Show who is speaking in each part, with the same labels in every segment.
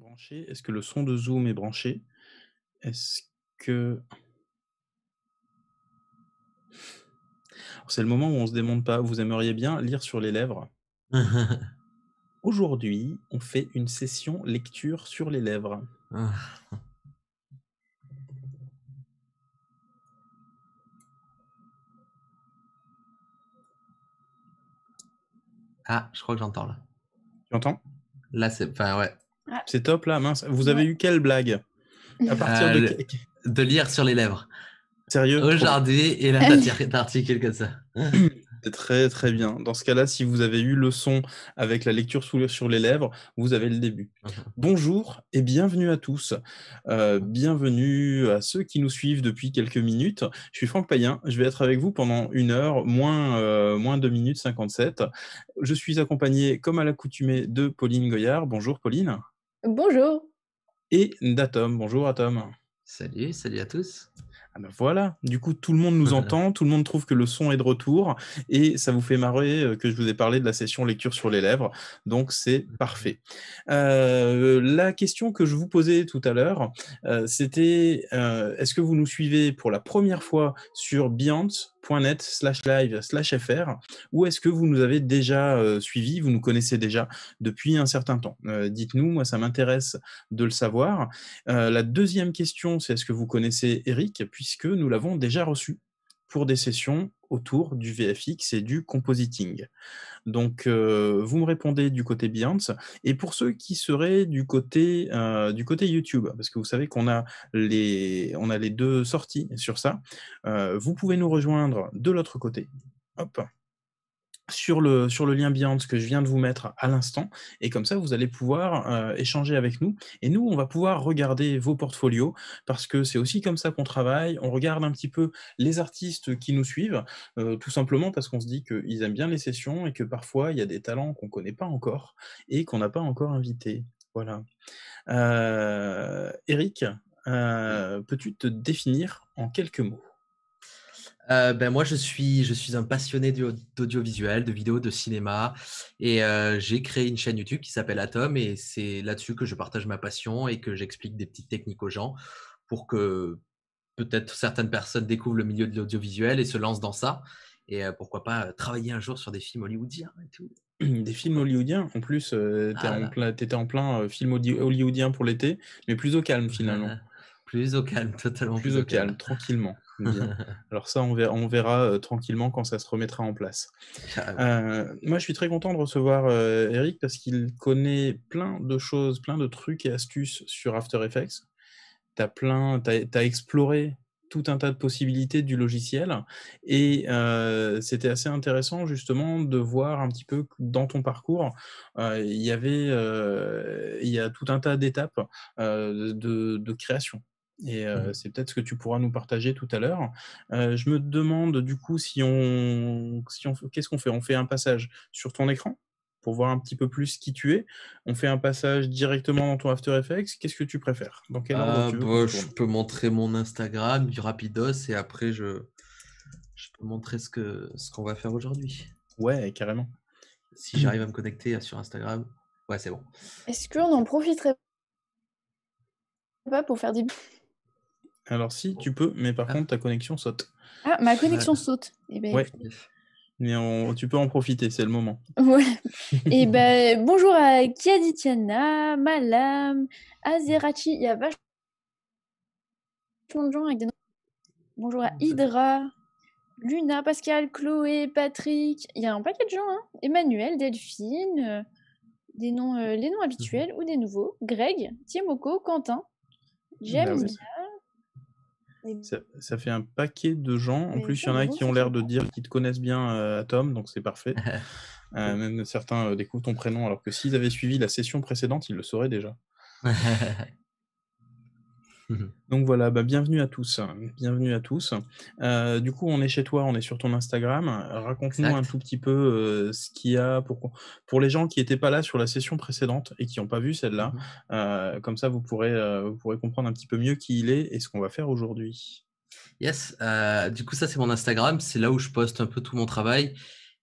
Speaker 1: branché
Speaker 2: Est-ce que le son de Zoom est branché Est-ce que...
Speaker 1: C'est le moment où on se démonte pas, vous aimeriez bien lire sur les lèvres. Aujourd'hui, on fait une session lecture sur les lèvres.
Speaker 3: Ah, je crois que j'entends là. Tu entends Là, c'est. Enfin, ouais. C'est top là, mince. Vous avez eu quelle blague À partir euh, de... lire sur les lèvres. Sérieux Aujourd'hui, et là, d'article comme ça. C'est
Speaker 1: très très bien. Dans ce cas-là, si vous avez eu le son avec la lecture sur les lèvres, vous avez le début. Mhm. Bonjour et bienvenue à tous. Euh, bienvenue à ceux qui nous suivent depuis quelques minutes. Je suis Franck Payen. Je vais être avec vous pendant une heure, moins, euh, moins 2 minutes 57. Je suis accompagné, comme à l'accoutumée, de Pauline Goyard. Bonjour Pauline. Bonjour. Et d'Atom. Bonjour Atom. Salut, salut à tous. Ah ben voilà, du coup tout le monde nous entend, tout le monde trouve que le son est de retour et ça vous fait marrer euh, que je vous ai parlé de la session lecture sur les lèvres, donc c'est parfait. Euh, la question que je vous posais tout à l'heure, euh, c'était est-ce que vous nous suivez pour la première fois sur Beyond .net slash live slash fr ou est-ce que vous nous avez déjà euh, suivi, vous nous connaissez déjà depuis un certain temps euh, Dites-nous, moi ça m'intéresse de le savoir. Euh, la deuxième question, c'est est-ce que vous connaissez Eric puisque nous l'avons déjà reçu pour des sessions autour du VFX et du compositing. Donc, euh, vous me répondez du côté Behance. Et pour ceux qui seraient du côté, euh, du côté YouTube, parce que vous savez qu'on a, les, on a les deux sorties sur ça, euh, vous pouvez nous rejoindre de l'autre côté. Hop, sur le, sur le lien Beyond que je viens de vous mettre à l'instant. Et comme ça, vous allez pouvoir euh, échanger avec nous. Et nous, on va pouvoir regarder vos portfolios parce que c'est aussi comme ça qu'on travaille. On regarde un petit peu les artistes qui nous suivent, euh, tout simplement parce qu'on se dit qu'ils aiment bien les sessions et que parfois, il y a des talents qu'on ne connaît pas encore et qu'on n'a pas encore invités. Voilà.
Speaker 3: Euh, Eric, peux-tu te définir en quelques mots euh, ben moi, je suis, je suis un passionné d'audiovisuel, de vidéo, de cinéma. Et euh, j'ai créé une chaîne YouTube qui s'appelle Atom. Et c'est là-dessus que je partage ma passion et que j'explique des petites techniques aux gens pour que peut-être certaines personnes découvrent le milieu de l'audiovisuel et se lancent dans ça. Et euh, pourquoi pas travailler un jour sur des films hollywoodiens et tout.
Speaker 1: Des films hollywoodiens, en plus, tu ah étais en, plein film hollywoodien pour l'été, mais plus au calme finalement. Plus au calme, totalement. Plus, au calme, tranquillement. Alors ça, on verra, euh, tranquillement quand ça se remettra en place. Ah euh, moi, je suis très content de recevoir euh, Eric parce qu'il connaît plein de choses, plein de trucs et astuces sur After Effects. Tu as, plein, as, exploré tout un tas de possibilités du logiciel. Et c'était assez intéressant justement de voir un petit peu dans ton parcours, il y avait, il y a tout un tas d'étapes de, création et euh, mmh. c'est peut-être ce que tu pourras nous partager tout à l'heure. Euh, je me demande du coup si on, si on qu'est-ce qu'on fait On fait un passage sur ton écran pour voir un petit peu plus qui tu es. On fait un passage directement dans ton After Effects. Qu'est-ce que tu préfères Dans quel ordre ah, bah, Je
Speaker 3: peux montrer mon Instagram, du Rapidos, et après je, je peux montrer ce que ce qu'on va faire aujourd'hui. Ouais, carrément. Si j'arrive à me connecter sur Instagram, ouais, c'est bon.
Speaker 2: Est-ce qu'on en profiterait pas pour faire des
Speaker 3: alors si, tu oh. peux, mais par ah. contre, ta connexion
Speaker 1: saute.
Speaker 2: Ah, ma ah. connexion saute. Eh ben, ouais.
Speaker 1: Mais on, tu peux en profiter, c'est le moment.
Speaker 2: Ouais. Et eh ben, bonjour à Kiaditiana, Malam, Azerachi. Il y a vachement de gens avec des Bonjour à Hydra, Luna, Pascal, Chloé, Patrick. Il y a un paquet de gens. Hein. Emmanuel, Delphine, euh, des noms, euh, les noms habituels mhm. ou des nouveaux. Greg, Tiemoko, Quentin, bah
Speaker 1: James, ça, fait un paquet de gens. En plus, il y en a qui ont l'air de dire qu'ils te connaissent bien, à euh, Tom, donc c'est parfait. Euh, même certains euh, découvrent ton prénom, alors que s'ils avaient suivi la session précédente, ils le sauraient déjà.
Speaker 3: Mmh
Speaker 1: Donc voilà, bah, bienvenue à tous, bienvenue à tous. Euh, du coup, on est chez toi, on est sur ton Instagram. Raconte-nous un tout petit peu euh, ce qu'il y a pour les gens qui n'étaient pas là sur la session précédente et qui n'ont pas vu celle-là. Mmh euh, comme ça, vous pourrez comprendre un petit peu mieux qui il est et ce qu'on va faire aujourd'hui.
Speaker 3: Yes. du coup, ça c'est mon Instagram, c'est là où je poste un peu tout mon travail.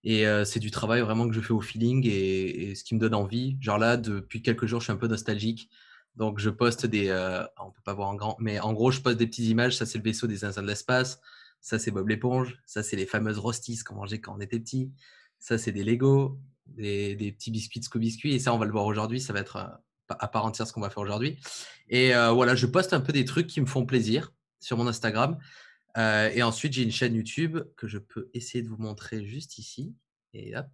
Speaker 3: Et c'est du travail vraiment que je fais au feeling et, ce qui me donne envie. Genre là, depuis quelques jours, je suis un peu nostalgique. Donc, je poste des. On euh, on peut pas voir en grand, mais en gros, je poste des petites images. Ça, c'est le vaisseau des Inzins de l'espace. Ça, c'est Bob l'éponge. Ça, c'est les fameuses rostis qu'on mangeait quand on était petit. Ça, c'est des Lego, des, petits biscuits de scoobiscuit. Et ça, on va le voir aujourd'hui. Ça va être euh, à part entière ce qu'on va faire aujourd'hui. Et euh, voilà, je poste un peu des trucs qui me font plaisir sur mon Instagram. et ensuite, j'ai une chaîne YouTube que je peux essayer de vous montrer juste ici. Et hop.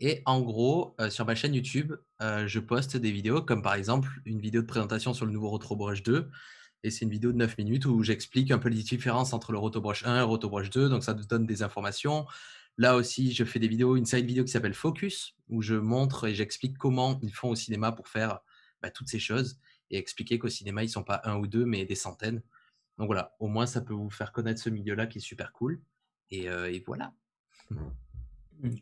Speaker 3: Et en gros, euh, sur ma chaîne YouTube, euh, je poste des vidéos, comme par exemple une vidéo de présentation sur le nouveau Rotobrush 2. Et c'est une vidéo de 9 minutes où j'explique un peu les différences entre le Rotobrush 1 et le Rotobrush 2. Donc ça nous donne des informations. Là aussi, je fais des vidéos, une side vidéo qui s'appelle Focus, où je montre et j'explique comment ils font au cinéma pour faire bah, toutes ces choses et expliquer qu'au cinéma, ils ne sont pas un ou deux, mais des centaines. Donc voilà, au moins, ça peut vous faire connaître ce milieu-là qui est super cool. Et, euh, voilà. Mmh.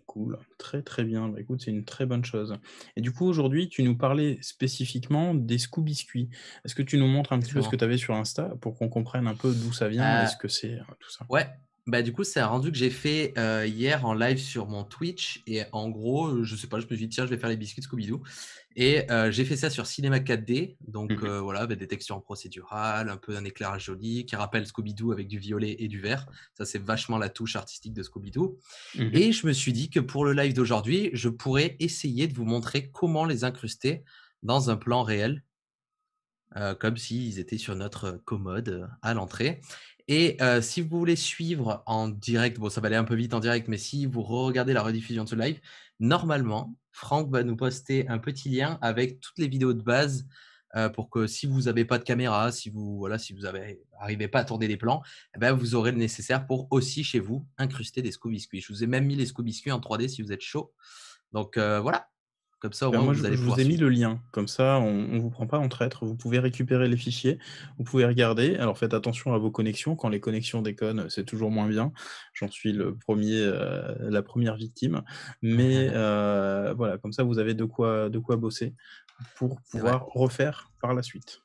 Speaker 1: Cool, très très bien. Bah, écoute, c'est une très bonne chose. Et du coup, aujourd'hui, tu nous parlais spécifiquement des scoobiscuits Est-ce que tu nous montres un petit peu ce que tu avais sur Insta pour qu'on comprenne un peu d'où ça vient est euh, ce que c'est euh,
Speaker 3: tout ça? ouais, bah, du coup, c'est un rendu que j'ai fait euh, hier en live sur mon Twitch. Et en gros, je sais pas, je me suis dit, tiens, je vais faire les biscuits Scooby-Doo. Et euh, j'ai fait ça sur Cinema 4D. Donc mmh euh, voilà, bah, des textures procédurales, un peu d'un éclairage joli qui rappelle Scooby-Doo avec du violet et du vert. Ça, c'est vachement la touche artistique de Scooby-Doo. Mmh et je me suis dit que pour le live d'aujourd'hui, je pourrais essayer de vous montrer comment les incruster dans un plan réel. comme s'ils étaient sur notre commode à l'entrée. Et euh, si vous voulez suivre en direct, bon, ça va aller un peu vite en direct, mais si vous regardez la rediffusion de ce live, normalement, Franck va nous poster un petit lien avec toutes les vidéos de base euh, pour que si vous n'avez pas de caméra, si vous voilà, si vous n'arrivez pas à tourner les plans, eh ben, vous aurez le nécessaire pour aussi chez vous incruster des scoobiscuits. Je vous ai même mis les scoobiscuits en 3D si vous êtes chaud. Donc euh, voilà, comme ça, au bah, vous je, vous ai
Speaker 1: mis le lien. Comme ça, on ne vous prend pas en traître. Vous pouvez récupérer les fichiers. Vous pouvez regarder. Alors, faites attention à vos connexions. Quand les connexions déconnent, c'est toujours moins bien. J'en suis le premier, euh, la première victime. Mais euh, voilà, comme ça, vous avez de quoi, de quoi bosser pour pouvoir refaire par la
Speaker 3: suite.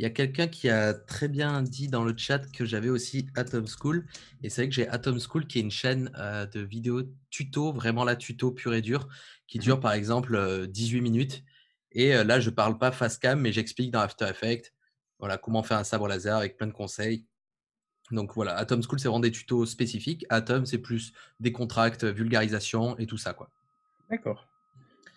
Speaker 3: Il y a quelqu'un qui a très bien dit dans le chat que j'avais aussi Atom School. Et c'est vrai que j'ai Atom School qui est une chaîne euh, de vidéos tuto, vraiment la tuto pure et dure, qui mmh dure par exemple 18 euh, minutes. Et euh, là, je ne parle pas face cam, mais j'explique dans After Effects voilà, comment faire un sabre laser avec plein de conseils. Donc voilà, Atom School, c'est vraiment des tutos spécifiques. Atom, c'est plus des contracts, vulgarisation et tout ça. quoi.
Speaker 1: D'accord.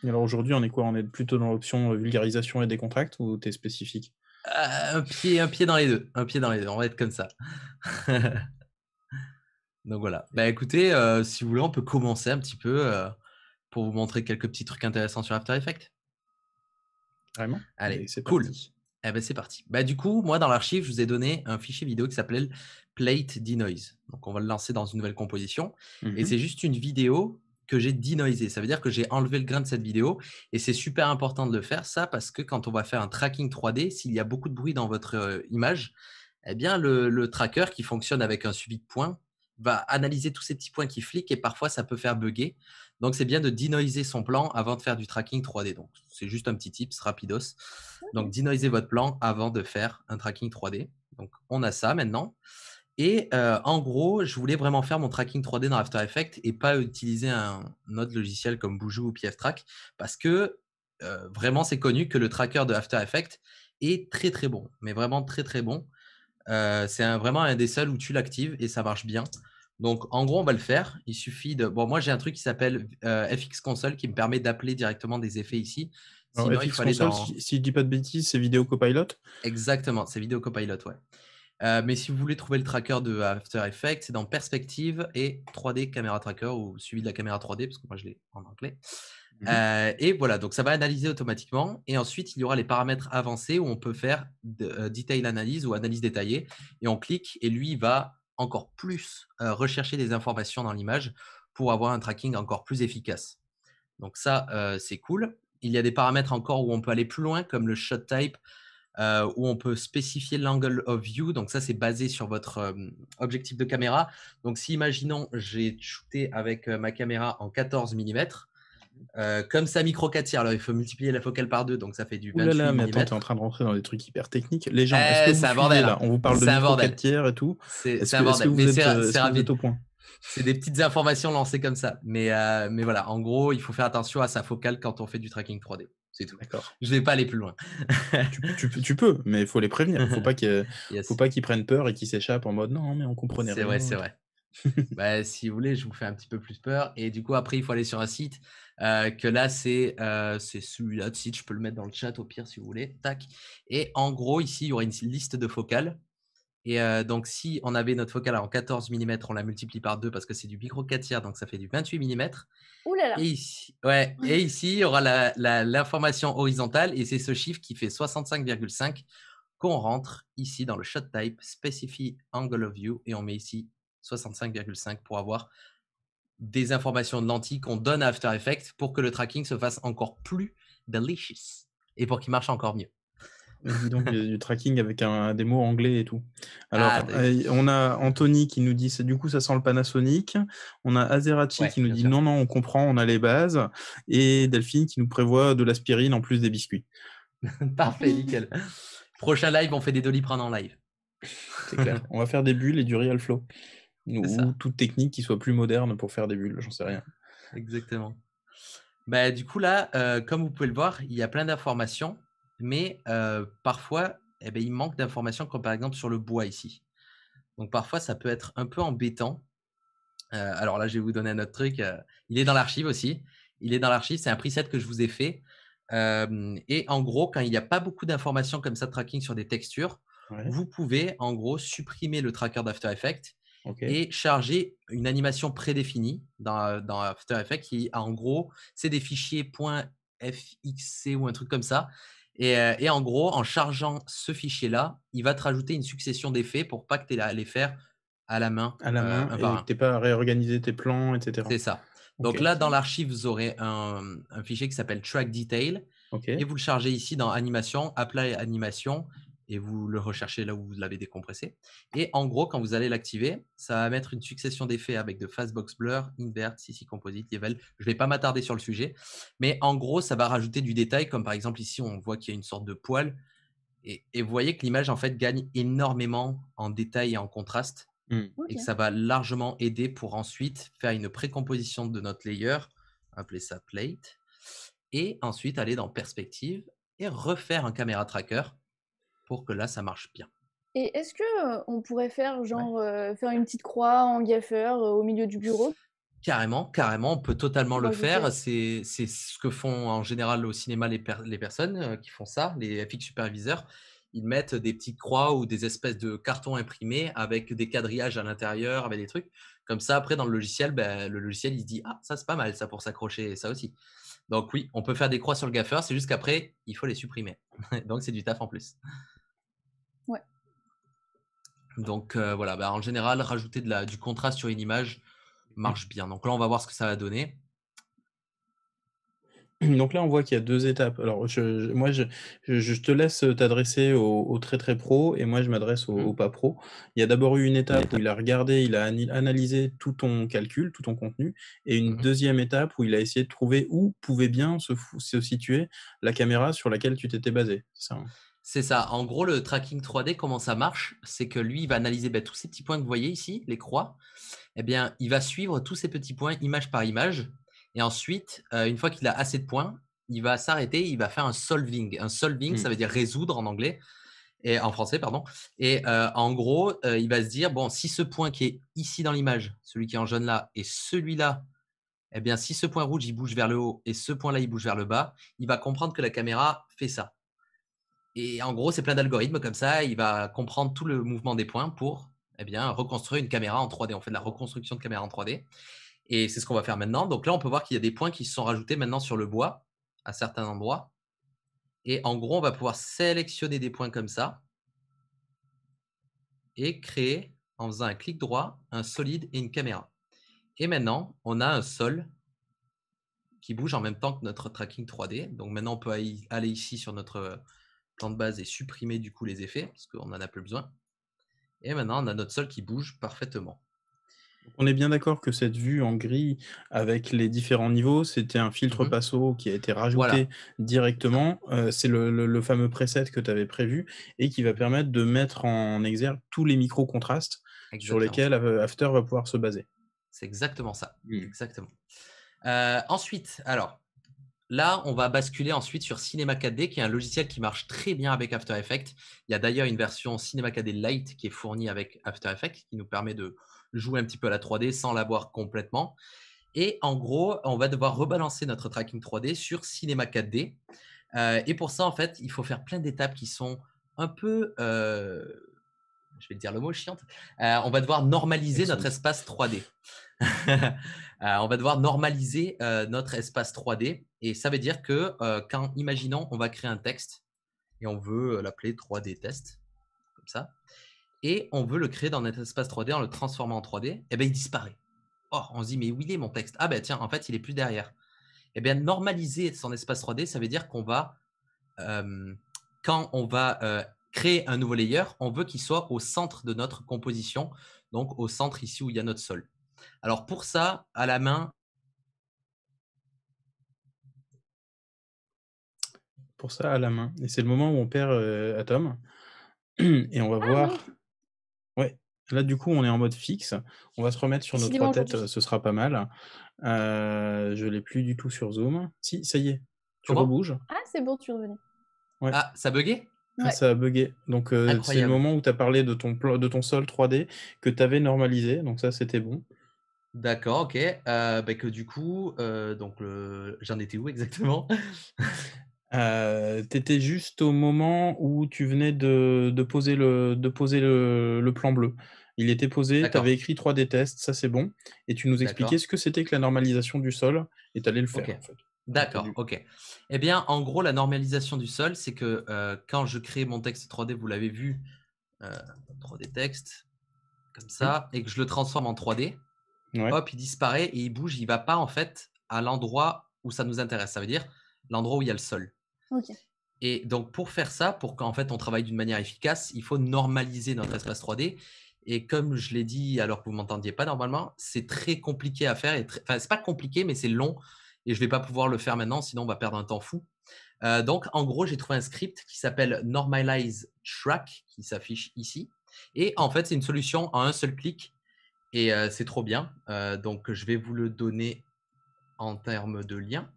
Speaker 1: alors aujourd'hui, on est quoi On est plutôt dans l'option vulgarisation et des contracts ou t'es spécifique
Speaker 3: euh, un, pied, un pied dans les deux. Un pied dans les deux. On va être comme ça. Donc voilà. Bah écoutez, euh, si vous voulez, on peut commencer un petit peu euh, pour vous montrer quelques petits trucs intéressants sur After Effects. Vraiment Allez, c'est cool. Eh ben c'est parti. Bah du coup, moi dans l'archive, je vous ai donné un fichier vidéo qui s'appelle Plate Denoise. Donc on va le lancer dans une nouvelle composition. Et mhm. c'est juste une vidéo que j'ai denoisé. Ça veut dire que j'ai enlevé le grain de cette vidéo. Et c'est super important de le faire, ça, parce que quand on va faire un tracking 3D, s'il y a beaucoup de bruit dans votre euh, image, et eh bien, le, tracker qui fonctionne avec un suivi de points va analyser tous ces petits points qui fliquent et parfois ça peut faire bugger. Donc, c'est bien de denoiser son plan avant de faire du tracking 3D. Donc, c'est juste un petit tips rapidos. Donc, dinoiser votre plan avant de faire un tracking 3D. Donc, on a ça maintenant. Et euh, en gros, je voulais vraiment faire mon tracking 3D dans After Effects et pas utiliser un, autre logiciel comme Boujou ou track parce que euh, vraiment, c'est connu que le tracker de After Effects est très très bon, mais vraiment très très bon. Euh, c'est vraiment un des seuls où tu l'actives et ça marche bien. Donc en gros, on va le faire. Il suffit de. Bon, moi j'ai un truc qui s'appelle FX Console qui me permet d'appeler directement des effets ici. si, si, dis pas de bêtises, c'est Vidéo Copilot Exactement, c'est Vidéo Copilot, ouais. Euh, mais si vous voulez trouver le tracker de After Effects, c'est dans Perspective et 3D Camera Tracker ou suivi de la caméra 3D, parce que moi je l'ai en anglais. Mhm. Euh, et voilà, donc ça va analyser automatiquement. Et ensuite, il y aura les paramètres avancés où on peut faire euh, detail analyse ou analyse détaillée. Et on clique et lui, va encore plus rechercher des informations dans l'image pour avoir un tracking encore plus efficace. Donc ça, c'est cool. Il y a des paramètres encore où on peut aller plus loin, comme le shot type, euh, où on peut spécifier l'angle of view. Donc ça, c'est basé sur votre euh, objectif de caméra. Donc si, imaginons, j'ai shooté avec euh, ma caméra en 14 mm, comme ça micro 4 tiers, alors il faut multiplier la focale par 2, donc ça fait du 28 là, mais attends, t'es
Speaker 1: en train de rentrer dans des trucs hyper techniques.
Speaker 3: Les gens, eh, C'est un bordel, On vous hein. parle de micro 4 tiers et tout. C'est un bordel, c'est Au point c'est des petites informations lancées comme ça. Mais, mais voilà, en gros, il faut faire attention à sa focale quand on fait du tracking 3D. C'est tout. D'accord. Je vais pas aller plus loin. tu, peux, mais il faut les prévenir. Il ne faut pas qu'ils prennent peur et qu'ils s'échappent en mode non, mais on comprenait rien. C'est vrai, c'est vrai. Bah, si vous voulez, je vous fais un petit peu plus peur. Et du coup, après, il faut aller sur un site euh, que là, c'est euh, celui-là de site. Je peux le mettre dans le chat au pire si vous voulez. Tac. Et en gros, ici, il y aura une liste de focales. Et euh, donc, si on avait notre focale en 14 mm, on la multiplie par 2 parce que c'est du micro 4 tiers, donc ça fait du 28 mm. Ouh Et ici, ouais, et ici, aura l'information horizontale et c'est ce chiffre qui fait 65,5 qu'on rentre ici dans le shot type, specify angle of view et on met ici 65,5 pour avoir des informations de lentilles qu'on donne à After Effects pour que le tracking se fasse encore plus delicious et pour qu'il marche encore mieux donc du tracking avec un, des mots anglais et tout. Alors, ah, bah, euh, on a Anthony qui nous
Speaker 1: dit du coup ça sent le Panasonic. On a Azerati qui nous dit non, non, on comprend, on a les bases. Et Delphine qui nous prévoit de l'aspirine en plus des biscuits.
Speaker 3: Parfait, nickel. Prochain live, on fait des doliprane en live.
Speaker 1: on va faire des bulles et du real flow. Ou toute technique qui soit plus moderne pour faire des bulles, j'en sais rien.
Speaker 3: Exactement. Bah, du coup, là, euh, comme vous pouvez le voir, il y a plein d'informations mais parfois, eh ben, il manque d'informations, comme par exemple sur le bois ici. Donc parfois, ça peut être un peu embêtant. alors là, je vais vous donner un autre truc. il est dans l'archive aussi. Il est dans l'archive, c'est un preset que je vous ai fait. et en gros, quand il n'y a pas beaucoup d'informations comme ça de tracking sur des textures, vous pouvez en gros supprimer le tracker d'After Effects et charger une animation prédéfinie dans, dans, After Effects qui, en gros, c'est des fichiers .fxc ou un truc comme ça. Et, en gros, en chargeant ce fichier-là, il va te rajouter une succession d'effets pour pas que tu aies à les faire à la main. À la main, et que
Speaker 1: tu pas à réorganiser tes plans, etc. C'est ça.
Speaker 3: Donc là, dans l'archive, vous aurez un, fichier qui s'appelle track detail. Et vous le chargez ici dans animation, apply animation et vous le recherchez là où vous l'avez décompressé. Et en gros, quand vous allez l'activer, ça va mettre une succession d'effets avec de fastbox blur, invert, CC composite, level. Je ne vais pas m'attarder sur le sujet, mais en gros, ça va rajouter du détail, comme par exemple ici, on voit qu'il y a une sorte de poil. Et, vous voyez que l'image en fait gagne énormément en détail et en contraste,
Speaker 2: hmm. et que ça
Speaker 3: va largement aider pour ensuite faire une précomposition de notre layer, appeler ça plate, et ensuite aller dans perspective et refaire un Camera tracker que là, ça marche bien.
Speaker 2: Et est-ce que on pourrait faire genre faire une petite croix en gaffeur au milieu du bureau
Speaker 3: Carrément, carrément, on peut totalement le faire. C'est ce que font en général au cinéma les, personnes qui font ça, les FX superviseurs. Ils mettent des petites croix ou des espèces de cartons imprimés avec des quadrillages à l'intérieur, avec des trucs. Comme ça, après, dans le logiciel, ben, le logiciel, il se dit Ah, ça, c'est pas mal, ça, pour s'accrocher, ça aussi. Donc, oui, on peut faire des croix sur le gaffeur, c'est juste qu'après, il faut les supprimer. Donc, c'est du taf en plus. Donc euh, voilà, bah, en général, rajouter du contraste sur une image marche bien. Donc là, on va voir ce que ça va donner.
Speaker 1: Donc là, on voit qu'il y a deux étapes. Alors, moi, je, te laisse t'adresser au, très très pro et moi, je m'adresse mm. au, pas pro. Il y a d'abord eu une étape où il a regardé, il a analysé tout ton calcul, tout ton contenu, et une mm-hmm. deuxième étape où il a essayé de trouver où pouvait bien se, situer la caméra sur laquelle tu t'étais basé. Ça. Hein
Speaker 3: c'est ça. En gros, le tracking 3D, comment ça marche C'est que lui, il va analyser bah, tous ces petits points que vous voyez ici, les croix. et eh bien, il va suivre tous ces petits points image par image. Et ensuite, euh, une fois qu'il a assez de points, il va s'arrêter, il va faire un solving. Un solving, hmm. ça veut dire résoudre en anglais. Et en français, pardon. Et euh, en gros, euh, il va se dire, bon, si ce point qui est ici dans l'image, celui qui est en jaune là, et celui-là, et eh bien, si ce point rouge, il bouge vers le haut et ce point-là, il bouge vers le bas, il va comprendre que la caméra fait ça. Et en gros, c'est plein d'algorithmes comme ça. Il va comprendre tout le mouvement des points pour eh bien, reconstruire une caméra en 3D. On fait de la reconstruction de caméra en 3D. Et c'est ce qu'on va faire maintenant. Donc là, on peut voir qu'il y a des points qui sont rajoutés maintenant sur le bois à certains endroits. Et en gros, on va pouvoir sélectionner des points comme ça et créer, en faisant un clic droit, un solide et une caméra. Et maintenant, on a un sol qui bouge en même temps que notre tracking 3D. Donc maintenant, on peut aller ici sur notre temps de base et supprimer du coup les effets, parce qu'on n'en a plus besoin. Et maintenant, on a notre sol qui bouge parfaitement.
Speaker 1: On est bien d'accord que cette vue en gris avec les différents niveaux, c'était un filtre mhm. Passo qui a été rajouté directement. Euh, c'est le, fameux preset que tu avais prévu et qui va permettre de mettre en exergue tous les micro-contrastes sur lesquels euh, After va pouvoir se baser.
Speaker 3: C'est exactement ça. Mmh. Exactement. Euh, ensuite, alors, Là, on va basculer ensuite sur Cinema 4D, qui est un logiciel qui marche très bien avec After Effects. Il y a d'ailleurs une version Cinema 4D Lite qui est fournie avec After Effects, qui nous permet de jouer un petit peu à la 3D sans l'avoir complètement. Et en gros, on va devoir rebalancer notre tracking 3D sur Cinema 4D. Euh, et pour ça, en fait, il faut faire plein d'étapes qui sont un peu, euh, je vais dire le mot chiante, euh, on va devoir normaliser notre espace 3D. Euh, on va devoir normaliser euh, notre espace 3D. Et ça veut dire que euh, quand, imaginons, on va créer un texte et on veut l'appeler 3D test, comme ça, et on veut le créer dans notre espace 3D en le transformant en 3D, et eh bien il disparaît. on se dit, mais où il est mon texte Ah ben tiens, en fait, il est plus derrière. et eh bien, normaliser son espace 3D, ça veut dire qu'on va, quand on va créer un nouveau layer, on veut qu'il soit au centre de notre composition, donc au centre ici où il y a notre sol. Alors pour ça, à la main,
Speaker 1: pour ça à la main. Et c'est le moment où on perd euh, Atom. Et on va ah voir. Ouais. Là, du coup, on est en mode fixe. On va se remettre sur notre tête, têtes. Ce sera pas mal. Euh, je l'ai plus du tout sur Zoom. Si, ça y est. Tu rebouges.
Speaker 2: Ah, c'est bon, tu revenais
Speaker 1: Ah, ça a Ça a bugué. Donc, euh, c'est le moment où tu as parlé de ton, de ton sol 3D que tu avais normalisé. Donc, ça, c'était bon.
Speaker 3: D'accord, ok. Euh, bah, que du coup, euh, j'en étais où exactement euh, Tu étais juste au moment où tu venais
Speaker 1: de, poser, le, plan bleu. Il était posé, tu avais écrit 3D tests, ça c'est bon, et tu nous expliquais ce que c'était que la normalisation du sol, et tu allais le faire.
Speaker 3: D'accord, ok. Eh bien, en gros, la normalisation du sol, c'est que quand je crée mon texte 3D, vous l'avez vu, 3D texte, comme ça, et que je le transforme en 3D, hop, il disparaît et il bouge, il va pas en fait à l'endroit où ça nous intéresse. Ça veut dire l'endroit où il y a le sol. Et donc pour faire ça, pour qu'en fait on travaille d'une manière efficace, il faut normaliser notre espace 3D. Et comme je l'ai dit alors que vous m'entendiez pas normalement, c'est très compliqué à faire. Et Enfin, pas compliqué, mais c'est long. Et je vais pas pouvoir le faire maintenant, sinon on va perdre un temps fou. Euh, donc, en gros, j'ai trouvé un script qui s'appelle Normalize Track, qui s'affiche ici. Et en fait, c'est une solution en un seul clic et c'est trop bien. donc, je vais vous le donner en termes de lien.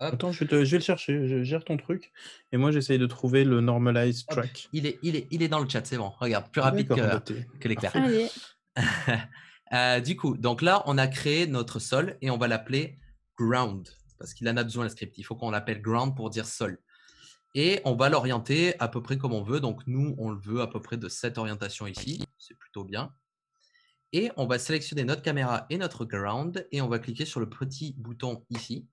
Speaker 1: Attends, je vais, le chercher, je gère ton truc. Et moi, j'essaye de trouver le normalized
Speaker 2: track.
Speaker 3: Il est, il, est, il est dans le chat, c'est bon. Regarde, plus rapide que, que l'éclair. Euh, du coup, donc là, on a créé notre sol et on va l'appeler ground parce qu'il en a besoin le script. Il faut qu'on l'appelle ground pour dire sol. Et on va l'orienter à peu près comme on veut. Donc nous, on le veut à peu près de cette orientation ici. C'est plutôt bien. Et on va sélectionner notre caméra et notre ground et on va cliquer sur le petit bouton ici.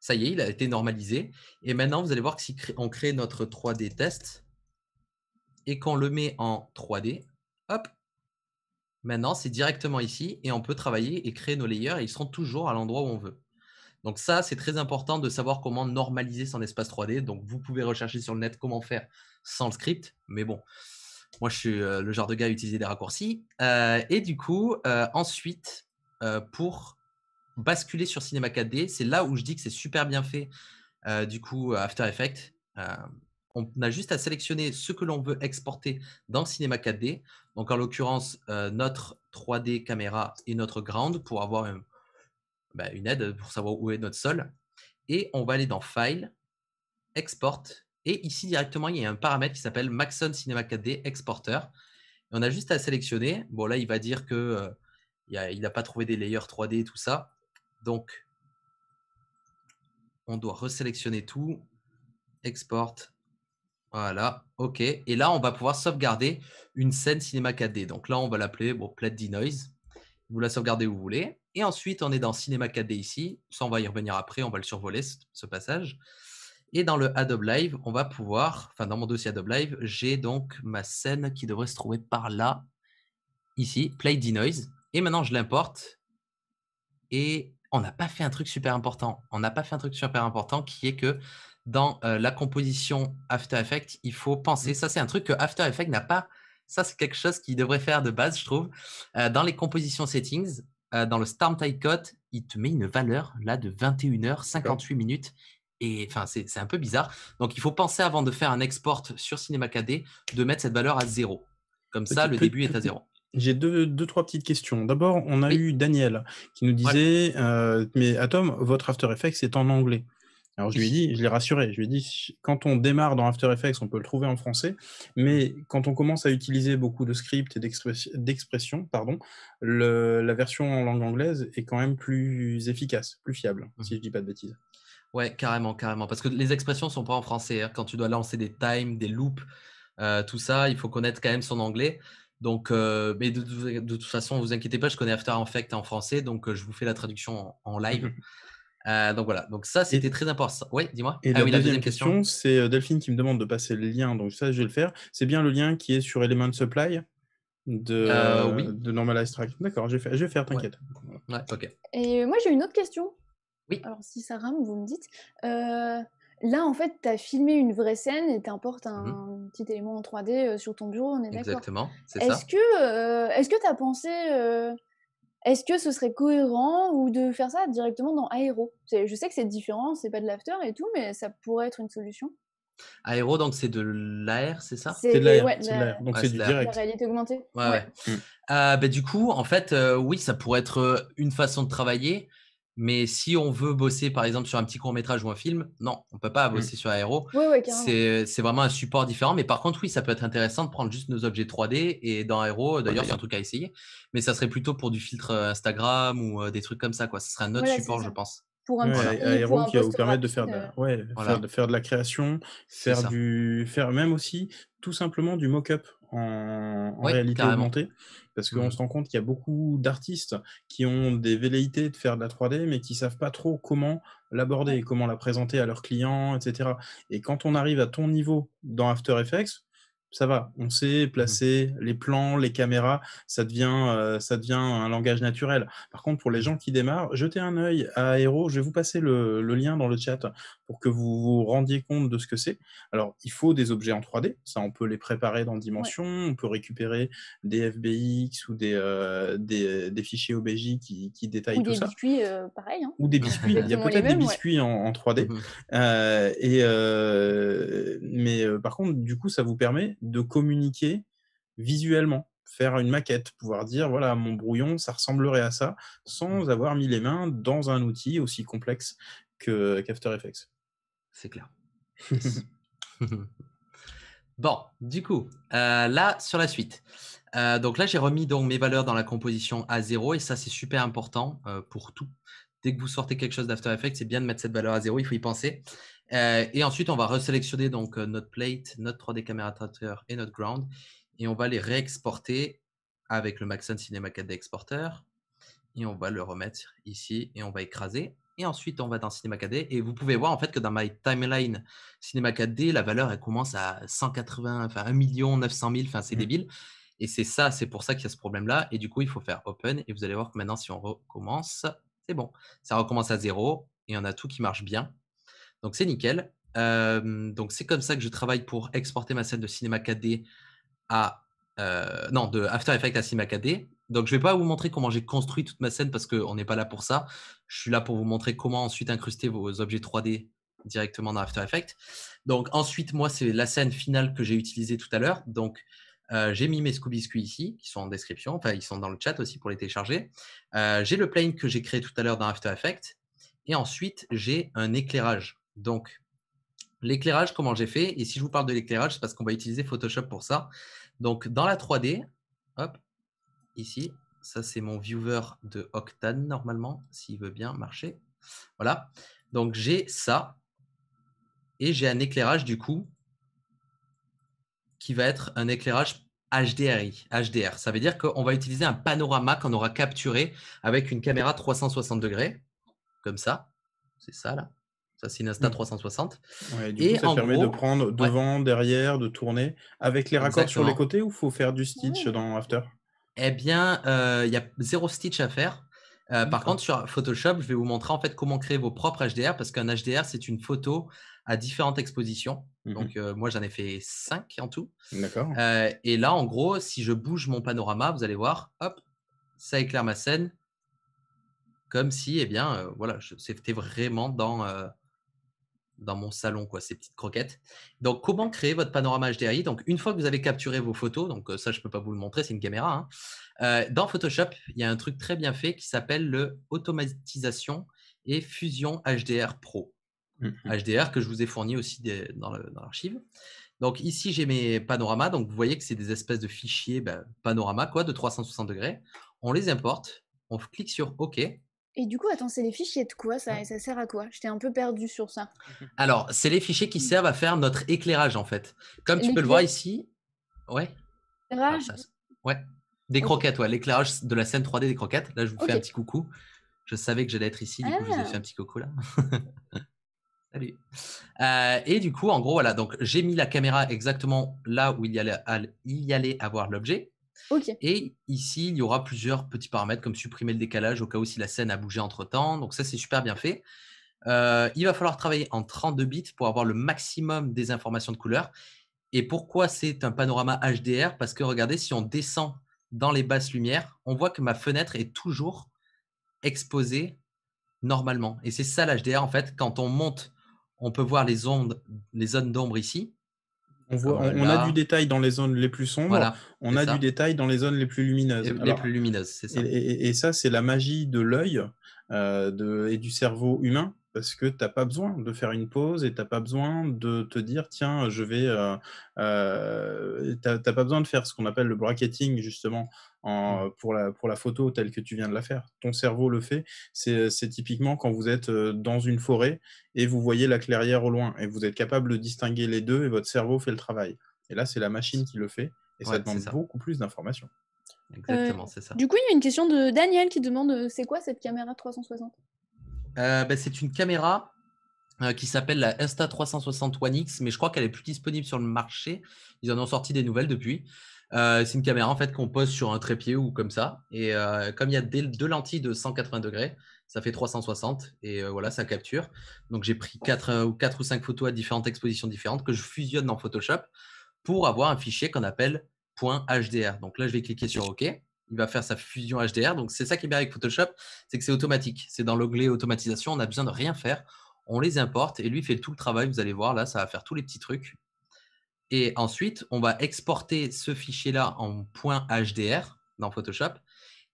Speaker 3: Ça y est, il a été normalisé. Et maintenant, vous allez voir que si on crée notre 3D test et qu'on le met en 3D, hop, maintenant c'est directement ici et on peut travailler et créer nos layers et ils seront toujours à l'endroit où on veut. Donc ça, c'est très important de savoir comment normaliser son espace 3D. Donc vous pouvez rechercher sur le net comment faire sans le script, mais bon, moi, je suis euh, le genre de gars à utiliser des raccourcis. Euh, et du coup, euh, ensuite, pour basculer sur Cinema 4D, c'est là où je dis que c'est super bien fait. du coup, After Effects, on a juste à sélectionner ce que l'on veut exporter dans Cinema 4D. Donc, en l'occurrence, notre 3D caméra et notre ground pour avoir bah, une aide pour savoir où est notre sol. Et on va aller dans File, Export et ici, directement, il y a un paramètre qui s'appelle Maxon Cinema 4D Exporter. Et on a juste à sélectionner. Bon, là, il va dire que euh, il n'a pas trouvé des layers 3D et tout ça. Donc, on doit resélectionner tout. Export. Voilà. OK. Et là, on va pouvoir sauvegarder une scène Cinema 4D. Donc là, on va l'appeler bon, Plate Denoise. Vous la sauvegardez où vous voulez. Et ensuite, on est dans Cinema 4D ici. Ça, on va y revenir après. On va le survoler, ce passage. Et dans le Adobe Live, on va pouvoir, enfin dans mon dossier Adobe Live, j'ai donc ma scène qui devrait se trouver par là, ici, Play Denoise. Et maintenant, je l'importe. Et on n'a pas fait un truc super important. On n'a pas fait un truc super important qui est que dans euh, la composition After Effects, il faut penser. Ça, c'est un truc que After Effects n'a pas. Ça, c'est quelque chose qu'il devrait faire de base, je trouve. Euh, dans les compositions settings, euh, dans le Storm Time Code, il te met une valeur là de 21h58 minutes et enfin, c'est un peu bizarre. Donc, il faut penser avant de faire un export sur Cinema 4 de mettre cette valeur à zéro. Comme ça, le début est à zéro.
Speaker 1: J'ai deux, deux, trois petites questions. D'abord, on a eu Daniel qui nous disait euh, Mais Atom, votre After Effects est en anglais. Alors je lui ai dit, je l'ai rassuré, je lui ai dit, quand on démarre dans After Effects, on peut le trouver en français, mais quand on commence à utiliser beaucoup de scripts et d'expressions, pardon, la version en langue anglaise est quand même plus efficace, plus fiable, mmh. si je dis pas de bêtises.
Speaker 3: Ouais, carrément, carrément. Parce que les expressions sont pas en français. Hein. Quand tu dois lancer des times, des loops, euh, tout ça, il faut connaître quand même son anglais. Donc, euh, mais de, toute façon, vous inquiétez pas, je connais After Effects en français, donc euh, je vous fais la traduction en, live. donc voilà. Donc ça, c'était très important. Oui, dis-moi. Et ah la, deuxième question,
Speaker 1: c'est Delphine qui me demande de passer le lien, donc ça je vais le faire. C'est bien le lien qui est sur Element Supply de, Euh, de Track. D'accord, je vais faire, je vais faire t'inquiète. ok.
Speaker 2: Et moi, j'ai une autre question. Alors si ça rame, vous me dites. Euh, là, en fait, tu as filmé une vraie scène et tu importes un mmh petit élément en 3D euh, sur ton bureau, on est d'accord Exactement, euh, est-ce Que, que tu as pensé... est-ce que ce serait cohérent ou de faire ça directement dans Aéro Je sais que c'est différent, c'est pas de l'after et tout, mais ça pourrait être une solution.
Speaker 3: Aéro, donc c'est de l'air c'est ça C'est de l'air c'est de Donc c'est, du La
Speaker 2: réalité augmentée.
Speaker 3: Mm. Bah, du coup, en fait, oui, ça pourrait être une façon de travailler. Mais si on veut bosser, par exemple, sur un petit court métrage ou un film, non, on ne peut pas mmh. bosser sur Aéro. Euh, c'est vraiment un support différent. Mais par contre, oui, ça peut être intéressant de prendre juste nos objets 3D. Et dans Aéro, d'ailleurs, c'est un truc à essayer. Mais ça serait plutôt pour du filtre euh, Instagram ou euh, des trucs comme ça. Quoi. Ça serait un autre support, je pense. Pour un qui va vous permettre de faire de,
Speaker 2: la...
Speaker 1: faire de, la création, faire, du... faire même aussi tout simplement du mock-up en, réalité augmentée, parce qu'on mmh. se rend compte qu'il y a beaucoup d'artistes qui ont des velléités de faire de la 3D, mais qui savent pas trop comment l'aborder, comment la présenter à leurs clients, etc. Et quand on arrive à ton niveau dans After Effects, ça va, on sait mmh. placer les plans, les caméras, ça devient, euh, ça devient un langage naturel. Par contre, pour les mmh. gens qui démarrent, jetez un œil à Aero, je vais vous passer le, lien dans le chat pour que vous vous rendiez compte de ce que c'est. Alors, il faut des objets en 3D, ça on peut les préparer dans Dimension, on peut récupérer des FBX ou des, euh, des, des, fichiers OBJ qui, qui détaillent tout ça. Ou des
Speaker 2: biscuits, euh, pareil. Hein. Ou des biscuits, il y a peut-être des biscuits
Speaker 1: en, 3D. Mmh et, mais par contre, du coup, ça vous permet de communiquer visuellement, faire une maquette, pouvoir dire voilà, mon brouillon, ça ressemblerait à ça, sans mmh. avoir mis les mains dans un outil aussi complexe qu'After Effects.
Speaker 3: C'est clair. bon, du coup, euh, là, sur la suite. Euh, donc là, j'ai remis donc mes valeurs dans la composition à zéro et ça, c'est super important euh, pour tout. Dès que vous sortez quelque chose d'After Effects, c'est bien de mettre cette valeur à zéro, il faut y penser. Euh, et ensuite, on va resélectionner donc euh, notre plate, notre 3D caméra tracteur et notre ground. Et on va les réexporter avec le Maxon Cinema 4D Exporter. Et on va le remettre ici et on va écraser. Et ensuite, on va dans Cinema 4D. Et vous pouvez voir en fait que dans ma timeline Cinema 4D, la valeur elle commence à 180, enfin 1 900 000, enfin c'est mmh. débile. Et c'est ça, c'est pour ça qu'il y a ce problème-là. Et du coup, il faut faire open. Et vous allez voir que maintenant, si on recommence, c'est bon. Ça recommence à zéro et on a tout qui marche bien. Donc c'est nickel. Euh, donc c'est comme ça que je travaille pour exporter ma scène de cinéma 4D à euh, non de After Effects à cinéma 4D. Donc je vais pas vous montrer comment j'ai construit toute ma scène parce qu'on n'est pas là pour ça. Je suis là pour vous montrer comment ensuite incruster vos objets 3D directement dans After Effects. Donc ensuite moi c'est la scène finale que j'ai utilisée tout à l'heure. Donc euh, j'ai mis mes Scooby ici, qui sont en description, enfin ils sont dans le chat aussi pour les télécharger. j'ai le plane que j'ai créé tout à l'heure dans After Effects. Et ensuite, j'ai un éclairage. Donc, l'éclairage, comment j'ai fait Et si je vous parle de l'éclairage, c'est parce qu'on va utiliser Photoshop pour ça. Donc, dans la 3D, hop, ici, ça c'est mon viewer de Octane normalement, s'il veut bien marcher. Voilà. Donc, j'ai ça. Et j'ai un éclairage du coup qui va être un éclairage HDRI, HDR. Ça veut dire qu'on va utiliser un panorama qu'on aura capturé avec une caméra 360 degrés, comme ça. C'est ça là. Ça, c'est une Insta 360.
Speaker 1: Mmh. du coup, ça permet de prendre devant, derrière,
Speaker 3: de tourner avec les raccords sur les
Speaker 1: côtés ou faut faire du stitch dans After
Speaker 3: Eh bien, euh, il y a zéro stitch à faire. Euh, par contre, sur Photoshop, je vais vous montrer en fait comment créer vos propres HDR parce qu'un HDR, c'est une photo à différentes expositions. Mmh Donc, euh, moi, j'en ai fait 5 en tout. D'accord. et là, en gros, si je bouge mon panorama, vous allez voir, hop, ça éclaire ma scène comme si, eh bien, voilà, c'était vraiment dans dans mon salon, quoi, ces petites croquettes. Donc, comment créer votre panorama HDRI Donc, une fois que vous avez capturé vos photos, donc euh, ça, je ne peux pas vous le montrer, c'est une caméra. Hein, euh, dans Photoshop, il y a un truc très bien fait qui s'appelle le automatisation et fusion HDR Pro. HDR mmh que je vous ai fourni aussi dans l'archive. Donc ici, j'ai mes panoramas. Donc vous voyez que c'est des espèces de fichiers ben, panorama quoi, de 360 degrés. On les importe, on clique sur OK.
Speaker 2: Et du coup, attends, c'est les fichiers de quoi ça Ça sert à quoi J'étais un peu perdu sur ça.
Speaker 3: Alors, c'est les fichiers qui mm. servent à faire notre éclairage en fait. Comme tu peux le voir ici. Ouais. Ah, éclairage. ouais. Des croquettes, ouais. L'éclairage de la scène 3D des croquettes. Là, je vous fais un petit coucou. Je savais que j'allais être ici, du coup, je vous ai ah. fait un petit coucou là. Salut. Euh, et du coup, en gros, voilà. Donc, j'ai mis la caméra exactement là où il il y allait avoir l'objet. Et ici, il y aura plusieurs petits paramètres comme supprimer le décalage au cas où si la scène a bougé entre temps. Donc ça, c'est super bien fait. Euh, il va falloir travailler en 32 bits pour avoir le maximum des informations de couleur. Et pourquoi c'est un panorama HDR Parce que regardez, si on descend dans les basses lumières, on voit que ma fenêtre est toujours exposée normalement. Et c'est ça l'HDR en fait. Quand on monte, on peut voir les ondes, les zones d'ombre ici. On, voit, on, a du détail dans les zones les plus sombres, on a du détail dans les zones les plus lumineuses. Les, plus lumineuses,
Speaker 1: c'est ça. Et, ça, c'est la magie de l'œil euh, et du cerveau humain parce que tu n'as pas besoin de faire une pause et tu n'as pas besoin de te dire tiens je vais euh, euh tu n'as pas besoin de faire ce qu'on appelle le bracketing justement mmh. pour, la, pour la photo telle que tu viens de la faire ton cerveau le fait c'est typiquement quand vous êtes euh, dans une forêt et vous voyez la clairière au loin et vous êtes capable de distinguer les deux et votre cerveau fait le travail et là c'est la machine qui le fait et ça demande beaucoup plus d'informations Exactement, euh, c'est ça. Du coup,
Speaker 2: il y a une question de Daniel qui demande c'est quoi cette caméra 360
Speaker 3: euh, ben, c'est une caméra euh, qui s'appelle la Insta360 One X, mais je crois qu'elle est plus disponible sur le marché. Ils en ont sorti des nouvelles depuis. Euh, c'est une caméra en fait qu'on pose sur un trépied ou comme ça. Et comme il y a deux lentilles de 180 degrés, ça fait 360 et voilà, ça capture. Donc j'ai pris 4, 4 ou 5 photos à différentes expositions différentes que je fusionne dans Photoshop pour avoir un fichier qu'on appelle .hdr. Donc là, je vais cliquer sur OK il va faire sa fusion HDR. Donc, c'est ça qui est bien avec Photoshop, c'est que c'est automatique. C'est dans l'onglet automatisation, on n'a besoin de rien faire. On les importe et lui fait tout le travail. Vous allez voir, là, ça va faire tous les petits trucs. Et ensuite, on va exporter ce fichier-là en point HDR dans Photoshop.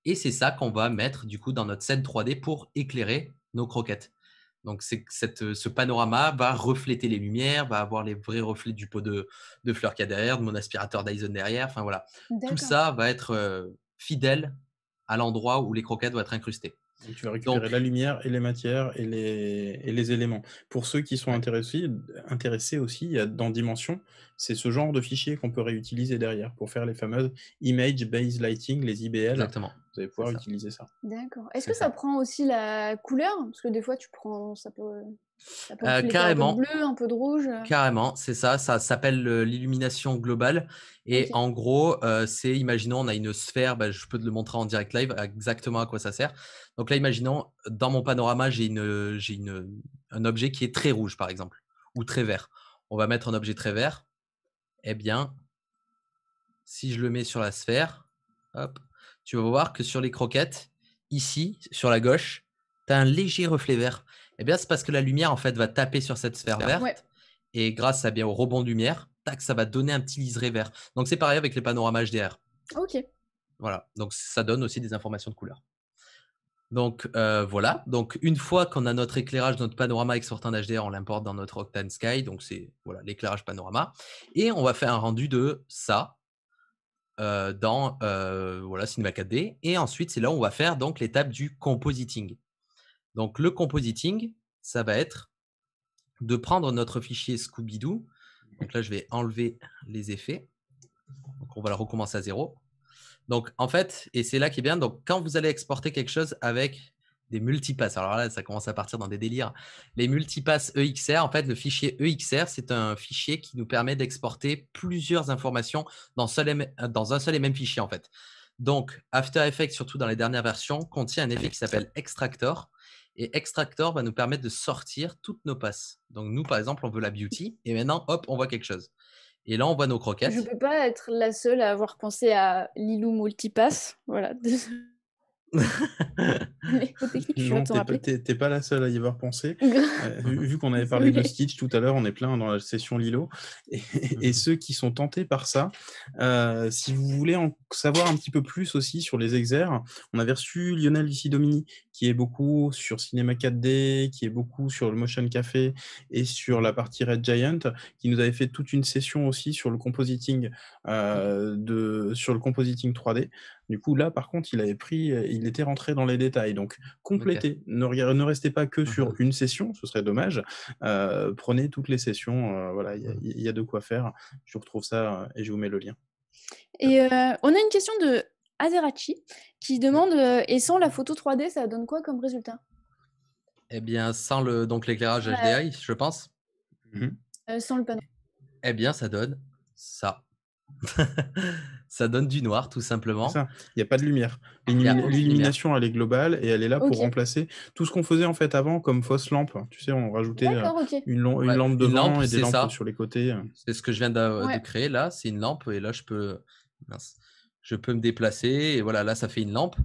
Speaker 3: Et c'est ça qu'on va mettre du coup dans notre scène 3D pour éclairer nos croquettes. Donc cette, ce panorama va refléter les lumières, va avoir les vrais reflets du pot de, de fleurs qu'il y a derrière, de mon aspirateur Dyson derrière. Enfin voilà, tout ça va être euh, fidèle à l'endroit où les croquettes vont être incrustées. Donc, tu vas récupérer la
Speaker 1: lumière et les
Speaker 3: matières et les,
Speaker 1: éléments. Pour ceux qui sont intéressés, intéressés aussi dans Dimension, c'est ce genre de fichier qu'on peut réutiliser derrière pour faire les fameuses Image Based Lighting, les IBL. Exactement.
Speaker 3: Vous allez pouvoir utiliser ça.
Speaker 2: D'accord. Est-ce que ça. ça. prend aussi la couleur Parce que des fois, tu prends, ça peut euh, carrément. Un peu rouge. Euh
Speaker 3: carrément, c'est ça. Ça s'appelle euh, l'illumination globale. Et en gros, c'est, imaginons, on a une sphère, bah, je peux te le montrer en direct live, exactement à quoi ça sert. Donc là, imaginons, dans mon panorama, j'ai, une, j'ai un objet qui est très rouge, par exemple, ou très vert. On va mettre un objet très vert. Eh bien, si je le mets sur la sphère, hop, tu vas voir que sur les croquettes, ici, sur la gauche, tu as un léger reflet vert. Eh bien, c'est parce que la lumière, en fait, va taper sur cette sphère verte. Et grâce à, bien, au rebond de lumière, ça va donner un petit liseré vert. Donc, c'est pareil avec les panoramas HDR. OK. Voilà. Donc, ça donne aussi des informations de couleur. Donc, euh, voilà. Donc, une fois qu'on a notre éclairage, notre panorama exportant en HDR, on l'importe dans notre Octane Sky. Donc, c'est voilà l'éclairage panorama. Et on va faire un rendu de ça euh, dans euh, voilà, Cinema 4D. Et ensuite, c'est là où on va faire donc l'étape du compositing. Donc le compositing, ça va être de prendre notre fichier Scooby-Doo. Donc là, je vais enlever les effets. Donc on va le recommencer à zéro. Donc en fait, et c'est là qui est bien, donc quand vous allez exporter quelque chose avec des multipasses, alors là, ça commence à partir dans des délires. Les multipasses EXR, en fait, le fichier EXR, c'est un fichier qui nous permet d'exporter plusieurs informations dans, dans un seul et même fichier, en fait. Donc, After Effects, surtout dans les dernières versions, contient un effet qui s'appelle Extractor, et Extractor va nous permettre de sortir toutes nos passes. Donc nous, par exemple, on veut la beauty, et maintenant, hop, on voit quelque chose. Et là, on voit nos croquettes. Je ne
Speaker 2: peux pas être la seule à avoir pensé à Lilou Multipass. Voilà,
Speaker 1: t'es pas, la seule à y avoir pensé. Euh, vu, qu'on avait parlé de Stitch tout à l'heure, on est plein dans la session Lilo. Et, mhm. ceux qui sont tentés par ça, euh, si vous voulez en savoir un petit peu plus aussi sur les exers, on avait reçu Lionel ici qui est beaucoup sur Cinéma 4D, qui est beaucoup sur le Motion Café et sur la partie Red Giant, qui nous avait fait toute une session aussi sur le compositing, euh, de, sur le compositing 3D. Du coup, là, par contre, il avait pris, euh, il était rentré dans les détails. Donc, complétez. Ne, ne, restez pas que sur mhm. une session, ce serait dommage. Euh, prenez toutes les sessions. Euh, voilà, mhm. il y, a de quoi faire. Je retrouve
Speaker 3: ça et je vous mets le lien.
Speaker 2: Et on a une question de Azerachi qui demande et sans la photo 3D, ça donne quoi comme résultat
Speaker 3: Eh bien, sans le donc l'éclairage HDI, je pense. Mhm. sans le panneau. Eh bien, ça donne ça. ça donne du noir, tout simplement. Il n'y a pas de lumière.
Speaker 1: L'illumination, elle est globale et elle est là pour remplacer tout ce qu'on faisait en fait avant comme fausse lampe. Tu sais, on rajoutait euh, une, lampe de une et des lampes
Speaker 3: sur les côtés. C'est ce que je viens de, euh, créer là. C'est une lampe et là, je peux, je peux me déplacer et voilà, là, ça fait une lampe.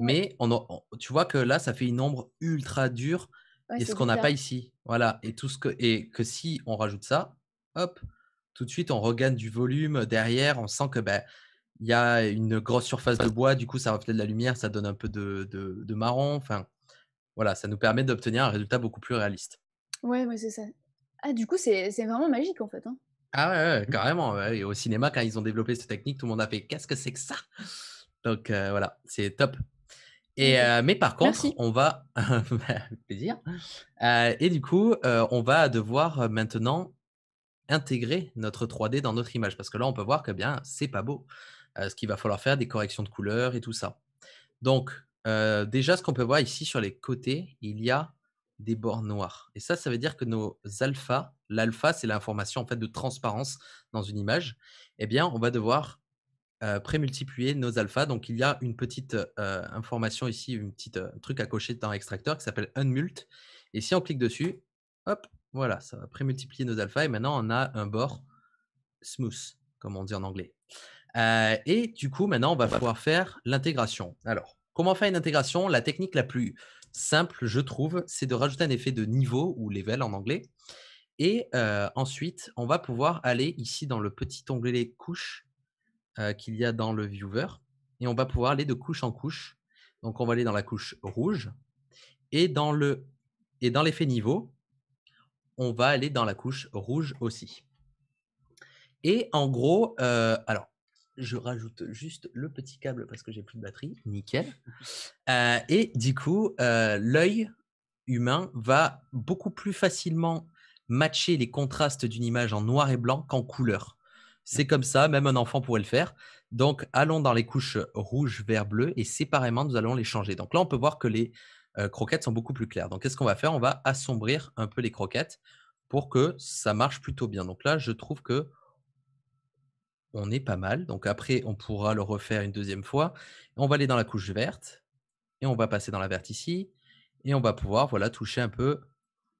Speaker 3: Mais on tu vois que là, ça fait une ombre ultra dure et ce qu'on n'a pas ici. Voilà. Et, tout ce que, et que si on rajoute ça, hop, tout de suite, on regagne du volume derrière, on sent que ben, il y a une grosse surface de bois, du coup, ça reflète de la lumière, ça donne un peu de, de, marron. Enfin, voilà, ça nous permet d'obtenir un résultat beaucoup plus réaliste.
Speaker 2: Ouais, ouais, c'est ça. Ah, du coup, c'est vraiment magique en fait. Hein.
Speaker 3: Ah ouais, mmh. carrément. Et au cinéma, quand ils ont développé cette technique, tout le monde a fait qu'est-ce que c'est que ça Donc euh, voilà, c'est top. Et, mmh. euh, mais par contre, on va. plaisir. Euh, et du coup, on va devoir maintenant intégrer notre 3D dans notre image parce que là, on peut voir que bien, c'est pas beau. Euh, ce qu'il va falloir faire, des corrections de couleurs et tout ça. Donc, euh, déjà, ce qu'on peut voir ici sur les côtés, il y a des bords noirs. Et ça, ça veut dire que nos alphas, l'alpha, c'est l'information en fait de transparence dans une image. Eh bien, on va devoir euh, prémultiplier nos alphas. Donc, il y a une petite information ici, une petite truc à cocher dans l'extracteur qui s'appelle unmult. Et si on clique dessus, hop, voilà, ça va prémultiplier nos alphas. Et maintenant, on a un bord smooth, comme on dit en anglais. Euh, et du coup, maintenant, on va pouvoir faire l'intégration. Alors, comment faire une intégration La technique la plus simple, je trouve, c'est de rajouter un effet de niveau ou level en anglais. Et euh, ensuite, on va pouvoir aller ici dans le petit onglet couche euh, qu'il y a dans le viewer. Et on va pouvoir aller de couche en couche. Donc, on va aller dans la couche rouge. Et dans le et dans l'effet niveau, on va aller dans la couche rouge aussi. Et en gros, alors, je rajoute juste le petit câble parce que j'ai plus de batterie, nickel. Euh, et du coup, euh, l'œil humain va beaucoup plus facilement matcher les contrastes d'une image en noir et blanc qu'en couleur. C'est comme ça, même un enfant pourrait le faire. Donc, allons dans les couches rouge, vert, bleu et séparément, nous allons les changer. Donc là, on peut voir que les euh, croquettes sont beaucoup plus claires. Donc, qu'est-ce qu'on va faire On va assombrir un peu les croquettes pour que ça marche plutôt bien. Donc là, je trouve que on est pas mal. Donc après, on pourra le refaire une deuxième fois. On va aller dans la couche verte et on va passer dans la verte ici et on va pouvoir voilà toucher un peu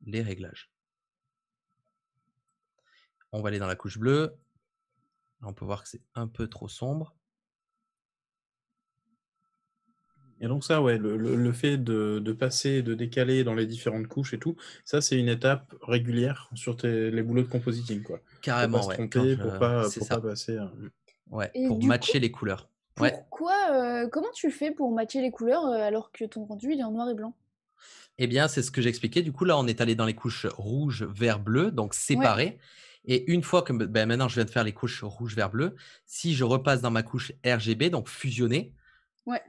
Speaker 3: les réglages. On va aller dans la couche bleue. on peut voir que c'est un peu trop sombre.
Speaker 1: Et donc ça, ouais, le, fait de, passer, de décaler dans les différentes couches et tout, ça c'est une étape régulière sur les boulots de compositing, quoi. Carrément, pour pour, pas,
Speaker 3: passer. Euh, mm. Ouais, pour matcher les couleurs. ouais.
Speaker 2: Euh, comment tu fais pour matcher les couleurs euh, alors que ton rendu il est en noir et blanc
Speaker 3: Eh bien, c'est ce que j'expliquais. Du coup, là, on est allé dans les couches rouge, vert, bleu, donc séparées. Et une fois que bah, ben, maintenant je viens de faire les couches rouge, vert, bleu, si je repasse dans ma couche RGB, donc fusionnée, Ouais.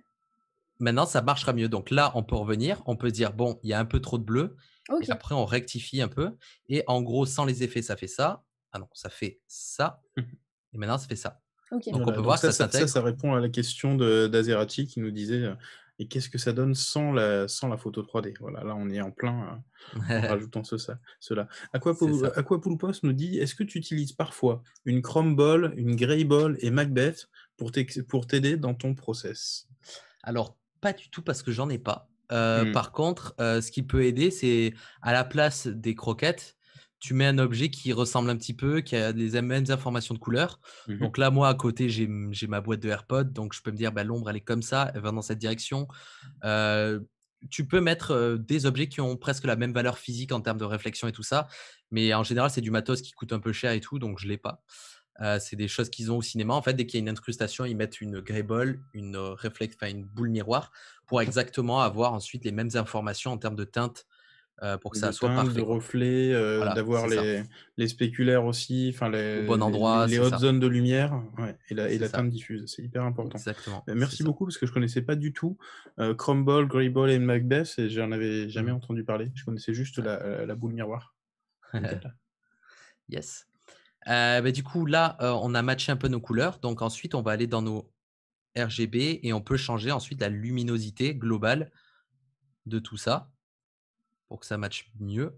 Speaker 3: Maintenant, ça marchera mieux. Donc là, on peut revenir, on peut dire, bon, il y a un peu trop de bleu. Et après, on rectifie un peu. Et en gros, sans les effets, ça fait ça. Ah non, ça fait ça. Mhm. Et maintenant, ça fait ça. Donc, on peut voir ça, ça, ça, ça,
Speaker 1: répond à la question d'Azerati qui nous disait euh, et qu'est-ce que ça donne sans la, sans la photo 3D Voilà, là, on est en plein euh, en rajoutant ce, ça, cela. Euh, post nous dit est-ce que tu utilises parfois une Chrome Ball,
Speaker 3: une Grey Ball et Macbeth pour t'aider dans ton process Alors, pas du tout parce que j'en ai pas. Euh, mmh. Par contre, euh, ce qui peut aider, c'est à la place des croquettes, tu mets un objet qui ressemble un petit peu, qui a les mêmes informations de couleur. Mmh donc là, moi, à côté, j'ai ma boîte de AirPods, donc je peux me dire, bah, l'ombre, elle est comme ça, elle va dans cette direction. Euh, tu peux mettre des objets qui ont presque la même valeur physique en termes de réflexion et tout ça, mais en général, c'est du matos qui coûte un peu cher et tout, donc je l'ai pas c'est des choses qu'ils ont au cinéma. En fait, dès qu'il y a une incrustation, ils mettent une grey ball, une, réflexe, une boule miroir pour mmh. exactement avoir ensuite les mêmes informations en termes de teinte pour que ça soit parfait. De reflets, d'avoir les,
Speaker 1: spéculaires aussi, enfin les,
Speaker 3: les, hautes zones de lumière et la, teinte
Speaker 1: diffuse, c'est hyper important. Exactement. Bah, merci beaucoup parce que je connaissais pas du tout Crumble, ball et Macbeth et j'en avais mmh. jamais entendu parler. Je connaissais juste la boule miroir.
Speaker 3: yes. Euh, bah, du coup, là, euh, on a matché un peu nos couleurs. Donc ensuite, on va aller dans nos RGB et on peut changer ensuite la luminosité globale de tout ça pour que ça matche mieux.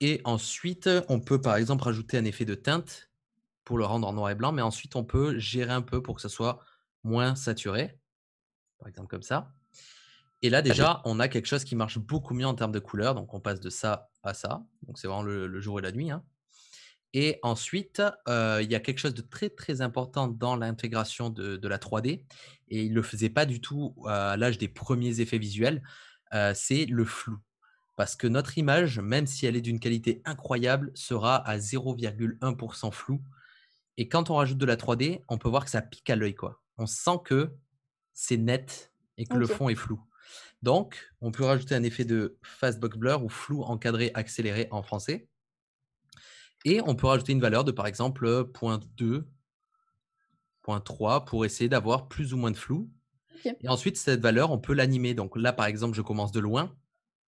Speaker 3: Et ensuite, on peut par exemple rajouter un effet de teinte pour le rendre en noir et blanc, mais ensuite on peut gérer un peu pour que ça soit moins saturé, par exemple comme ça. Et là déjà, on a quelque chose qui marche beaucoup mieux en termes de couleurs, donc on passe de ça à ça. Donc c'est vraiment le, jour et la nuit. Hein. Et ensuite, euh, il y a quelque chose de très très important dans l'intégration de, la 3D, et il ne le faisait pas du tout à l'âge des premiers effets visuels, euh, c'est le flou. Parce que notre image, même si elle est d'une qualité incroyable, sera à 0,1% flou. Et quand on rajoute de la 3D, on peut voir que ça pique à l'œil. On sent que c'est net et que le fond est flou. Donc, on peut rajouter un effet de fast blur ou flou encadré accéléré en français et on peut rajouter une valeur de par exemple 0.2, euh, 0.3 pour essayer d'avoir plus ou moins de flou. Et ensuite, cette valeur, on peut l'animer. Donc là, par exemple, je commence de loin.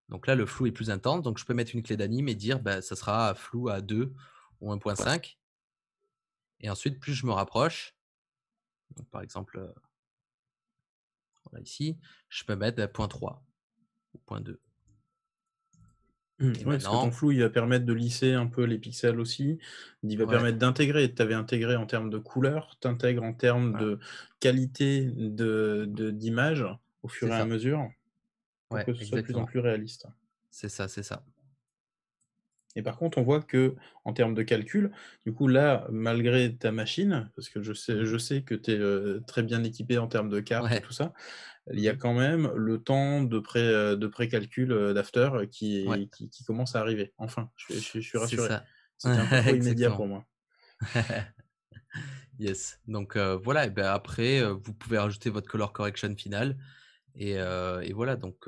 Speaker 3: Donc là, le flou est plus intense. Donc je peux mettre une clé d'anime et dire bah, ça sera flou à 2 ou 1.5. Et ensuite, plus je me rapproche, par exemple, euh, ici, je peux mettre 0.3 bah, ou 0.2.
Speaker 2: Mmh, ouais, parce que ton
Speaker 1: flou, il va permettre de lisser un peu les pixels aussi. Il va permettre d'intégrer. Tu avais intégré en termes de couleur, tu intègres en termes de qualité d'image de, au fur et à mesure pour que ce soit de plus en plus réaliste. C'est ça, c'est ça. Et par contre, on voit que en termes de calcul, du coup là, malgré ta machine, parce que je sais, je sais que tu es euh, très bien équipé en termes de cartes et tout ça, il y a mmh. quand même le temps de pré euh, de précalcul euh, d'after qui,
Speaker 3: commence à arriver. Enfin, je, suis rassuré. C'est un peu immédiat pour moi. yes. Donc euh, voilà. Et ben après, vous pouvez rajouter votre color correction finale et, voilà. Donc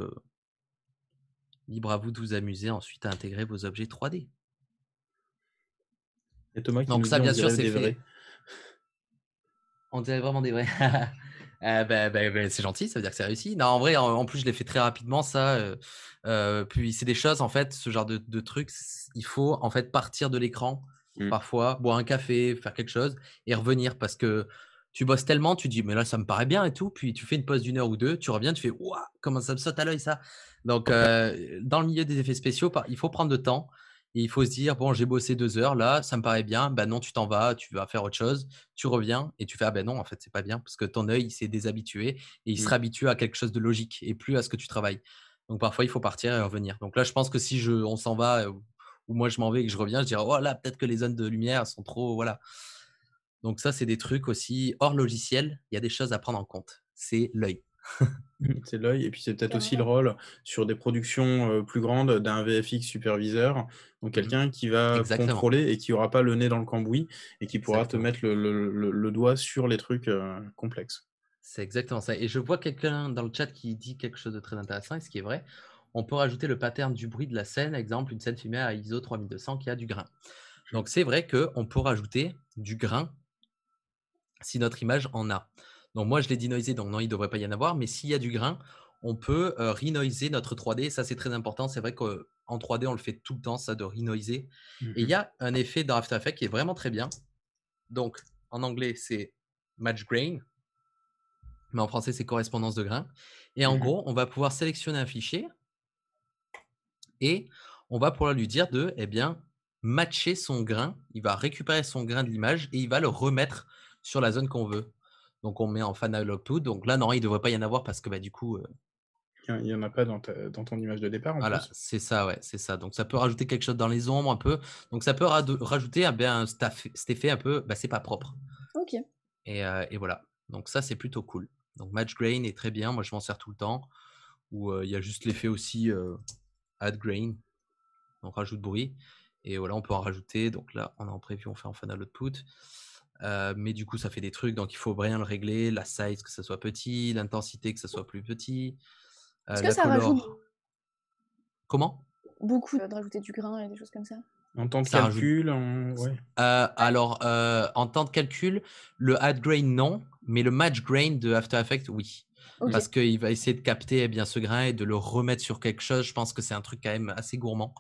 Speaker 3: libre à vous de vous amuser ensuite à intégrer vos objets 3D. Et Thomas qui Donc ça, bien sûr, c'est fait. On dirait vraiment des vrais. Eh ben, ben, ben, c'est gentil, ça veut dire que c'est réussi. Non, en vrai, en, plus, je l'ai fait très rapidement, ça. Euh, euh, puis c'est des choses, en fait, ce genre de, trucs, il faut en fait partir de l'écran, mmh. parfois, boire un café, faire quelque chose et revenir parce que tu bosses tellement, tu dis, mais là, ça me paraît bien et tout. Puis tu fais une pause d'une heure ou deux, tu reviens, tu fais, waouh, comment ça me saute à l'œil ça. Donc, euh, dans le milieu des effets spéciaux, il faut prendre de temps il faut se dire, bon, j'ai bossé deux heures, là, ça me paraît bien. Ben non, tu t'en vas, tu vas faire autre chose, tu reviens et tu fais, ah ben non, en fait, c'est pas bien parce que ton œil, s'est déshabitué et il mmh. sera habitué à quelque chose de logique et plus à ce que tu travailles. Donc parfois, il faut partir et revenir. Donc là, je pense que si je, on s'en va euh, ou moi, je m'en vais et que je reviens, je dirais, oh là, peut-être que les zones de lumière sont trop, voilà. Donc ça, c'est des trucs aussi hors logiciel. Il y a des choses à prendre en compte. C'est l'œil. Mmh, c'est l'œil. Et puis c'est peut-être aussi le rôle sur des productions plus grandes
Speaker 1: d'un VFX superviseur, donc mmh quelqu'un qui va contrôler et qui n'aura pas le nez dans le cambouis et qui pourra te mettre le, doigt sur les trucs complexes.
Speaker 3: C'est exactement ça. Et je vois quelqu'un dans le chat qui dit quelque chose de très intéressant, et ce qui est vrai, on peut rajouter le pattern du bruit de la scène, exemple une scène filmée à ISO 3200 qui a du grain. Donc c'est vrai qu'on peut rajouter du grain si notre image en a. Donc moi, je l'ai denoisé, donc non, il ne devrait pas y en avoir, mais s'il y a du grain, on peut euh, renoiser notre 3D. Ça, c'est très important. C'est vrai qu'en 3D, on le fait tout le temps, ça, de renoiser. Et il mmh y a un effet dans After Effects qui est vraiment très bien. Donc, en anglais, c'est match grain, mais en français, c'est correspondance de grain. Et en mmh gros, on va pouvoir sélectionner un fichier et on va pouvoir lui dire de, eh bien, matcher son grain. Il va récupérer son grain de l'image et il va le remettre sur la zone qu'on veut. Donc on met en Final Output ». Donc là, non, il ne devrait pas y en avoir parce que bah, du coup.
Speaker 1: Il n'y en a pas dans, ton image de départ. voilà,
Speaker 3: c'est ça, ouais, c'est ça. Donc ça peut rajouter quelque chose dans les ombres un peu. Donc ça peut rajouter ah ben, un, bien cet effet un peu, Bah c'est pas propre. Ok. Et, voilà. Donc ça, c'est plutôt cool. Donc Match Grain est très bien. Moi, je m'en sers tout le temps. Ou il y a juste l'effet aussi Add Grain. Donc rajoute bruit. Et voilà, on peut en rajouter. Donc là, on a en prévu, on fait en final output. Euh, mais du coup, ça fait des trucs, donc il faut bien le régler. La size, que ça soit petit, l'intensité, que ça soit plus petit. Euh, Est-ce que ça rajoute Comment
Speaker 2: Beaucoup de rajouter du grain et des choses comme ça.
Speaker 3: En temps de calcul euh, Alors, en temps de calcul, le add grain, non, mais le match grain de After Effects, oui. Parce qu'il va essayer de capter eh bien, ce grain et de le remettre sur quelque chose. Je pense que c'est un truc quand même assez gourmand.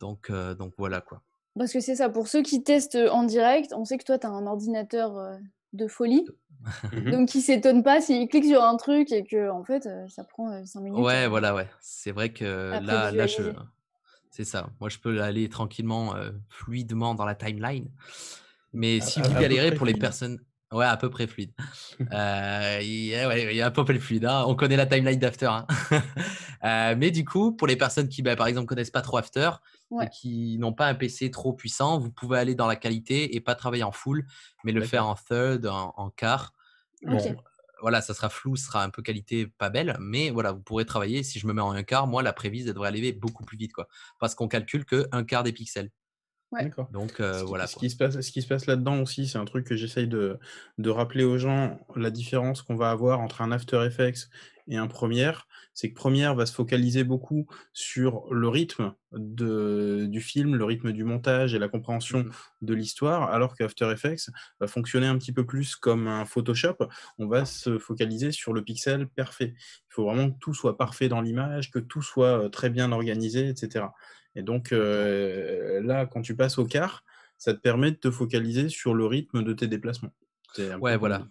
Speaker 3: Donc, donc voilà quoi.
Speaker 2: Parce que c'est ça, pour ceux qui testent euh, en direct, on sait que toi, tu as un ordinateur euh, de folie. Mhm. donc, ils s'étonnent pas s'ils cliquent sur un truc et que, en fait, euh, ça prend 5 minutes. Ouais,
Speaker 3: voilà, ouais. C'est vrai que là, je... c'est ça. Moi, je peux aller tranquillement, fluidement dans la timeline. Mais si vous galérez pour les personnes. Ouais, à peu près fluide. Euh, il, y a un peu plus fluide. Hein. On connaît la timeline d'After. Hein. Euh, mais du coup, pour les personnes qui, bah, par exemple, connaissent pas trop After qui n'ont pas un PC trop puissant, vous pouvez aller dans la qualité et pas travailler en full, mais le faire en third, en, quart. Bon, Voilà, ça sera flou, ce sera un peu qualité pas belle, mais voilà, vous pourrez travailler. Si je me mets en un quart, moi, la prévise, devrait aller beaucoup plus vite, quoi, parce qu'on calcule que un quart des pixels. Donc ce euh, qui, voilà. Ce qui, se passe, ce qui se
Speaker 1: passe là-dedans aussi, c'est un truc que j'essaye de, rappeler aux gens, la différence qu'on va avoir entre un After Effects et un Premiere, c'est que Premiere va se focaliser beaucoup sur le rythme de, du film, le rythme du montage et la compréhension mm-hmm. de l'histoire, alors qu'After Effects va fonctionner un petit peu plus comme un Photoshop, on va se focaliser sur le pixel parfait. Il faut vraiment que tout soit parfait dans l'image, que tout soit euh, très bien organisé, etc. Et donc euh, là, quand tu passes au quart, ça te permet de te focaliser
Speaker 3: sur le rythme de tes déplacements. Ouais, voilà.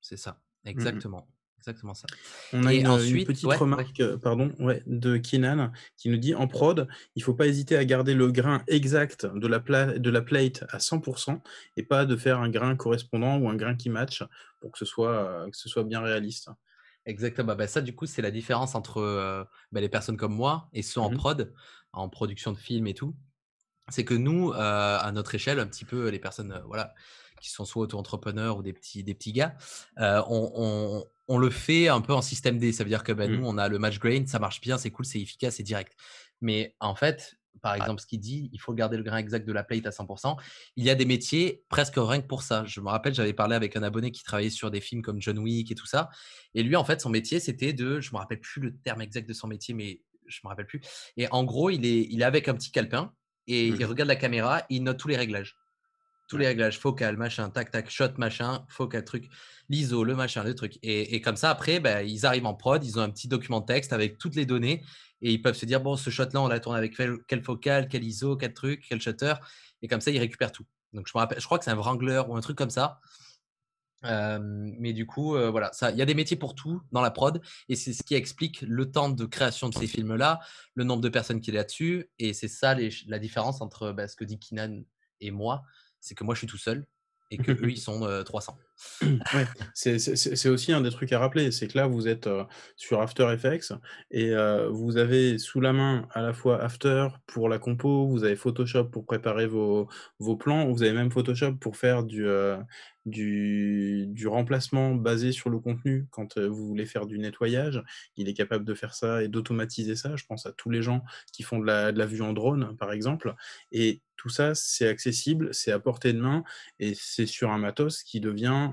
Speaker 3: C'est ça. Mmh, mmh. Exactement. exactement ça. On a une, petite remarque
Speaker 1: euh, Pardon, de Kinan qui nous dit en prod, il ne faut pas hésiter à garder le grain exact de la, de la plate à 100%
Speaker 3: et pas de faire un grain correspondant ou un grain qui match pour que ce soit, euh, que ce soit bien réaliste. Exactement. Bah, bah, ça, du coup, c'est la différence entre bah, les personnes comme moi et ceux en mmh prod en production de films et tout, c'est que nous, euh, à notre échelle, un petit peu les personnes euh, voilà, qui sont soit auto-entrepreneurs ou des petits, des petits gars, euh, on, le fait un peu en système D. Ça veut dire que ben, mm. nous, on a le match grain, ça marche bien, c'est cool, c'est efficace, c'est direct. Mais en fait, par exemple, ce qu'il dit, il faut garder le grain exact de la plate à 100%. Il y a des métiers presque rien que pour ça. Je me rappelle, j'avais parlé avec un abonné qui travaillait sur des films comme John Wick et tout ça. Et lui, en fait, son métier, c'était de, je me rappelle plus le terme exact de son métier, mais je me rappelle plus. Et en gros, il est, il avec un petit calepin et mmh. il regarde la caméra, il note tous les réglages. Tous les réglages, focal, machin, tac, tac, shot, machin, focal, truc, l'ISO, le machin, le truc. Et, comme ça, après, bah, ils arrivent en prod, ils ont un petit document texte avec toutes les données et ils peuvent se dire, bon, ce shot-là, on l'a tourné avec quel, focale focal, quel ISO, quel truc, quel shutter. Et comme ça, ils récupèrent tout. Donc, je, me rappelle, je crois que c'est un Wrangler ou un truc comme ça mais du coup, voilà, il y a des métiers pour tout dans la prod, et c'est ce qui explique le temps de création de ces films-là, le nombre de personnes qui est là-dessus, et c'est ça la différence entre bah, ce que dit Kinan et moi, c'est que moi je suis tout seul, et que eux ils sont 300.
Speaker 1: ouais. C'est aussi un des trucs à rappeler, c'est que là vous êtes euh, sur After Effects et euh, vous avez sous la main à la fois After pour la compo, vous avez Photoshop pour préparer vos, vos plans, vous avez même Photoshop pour faire du, euh, du, remplacement basé sur le contenu quand vous voulez faire du nettoyage. Il est capable de faire ça et d'automatiser ça. Je pense à tous les gens qui font de la, de la vue en drone par exemple. Et tout ça c'est accessible, c'est à portée de main et c'est sur un matos qui devient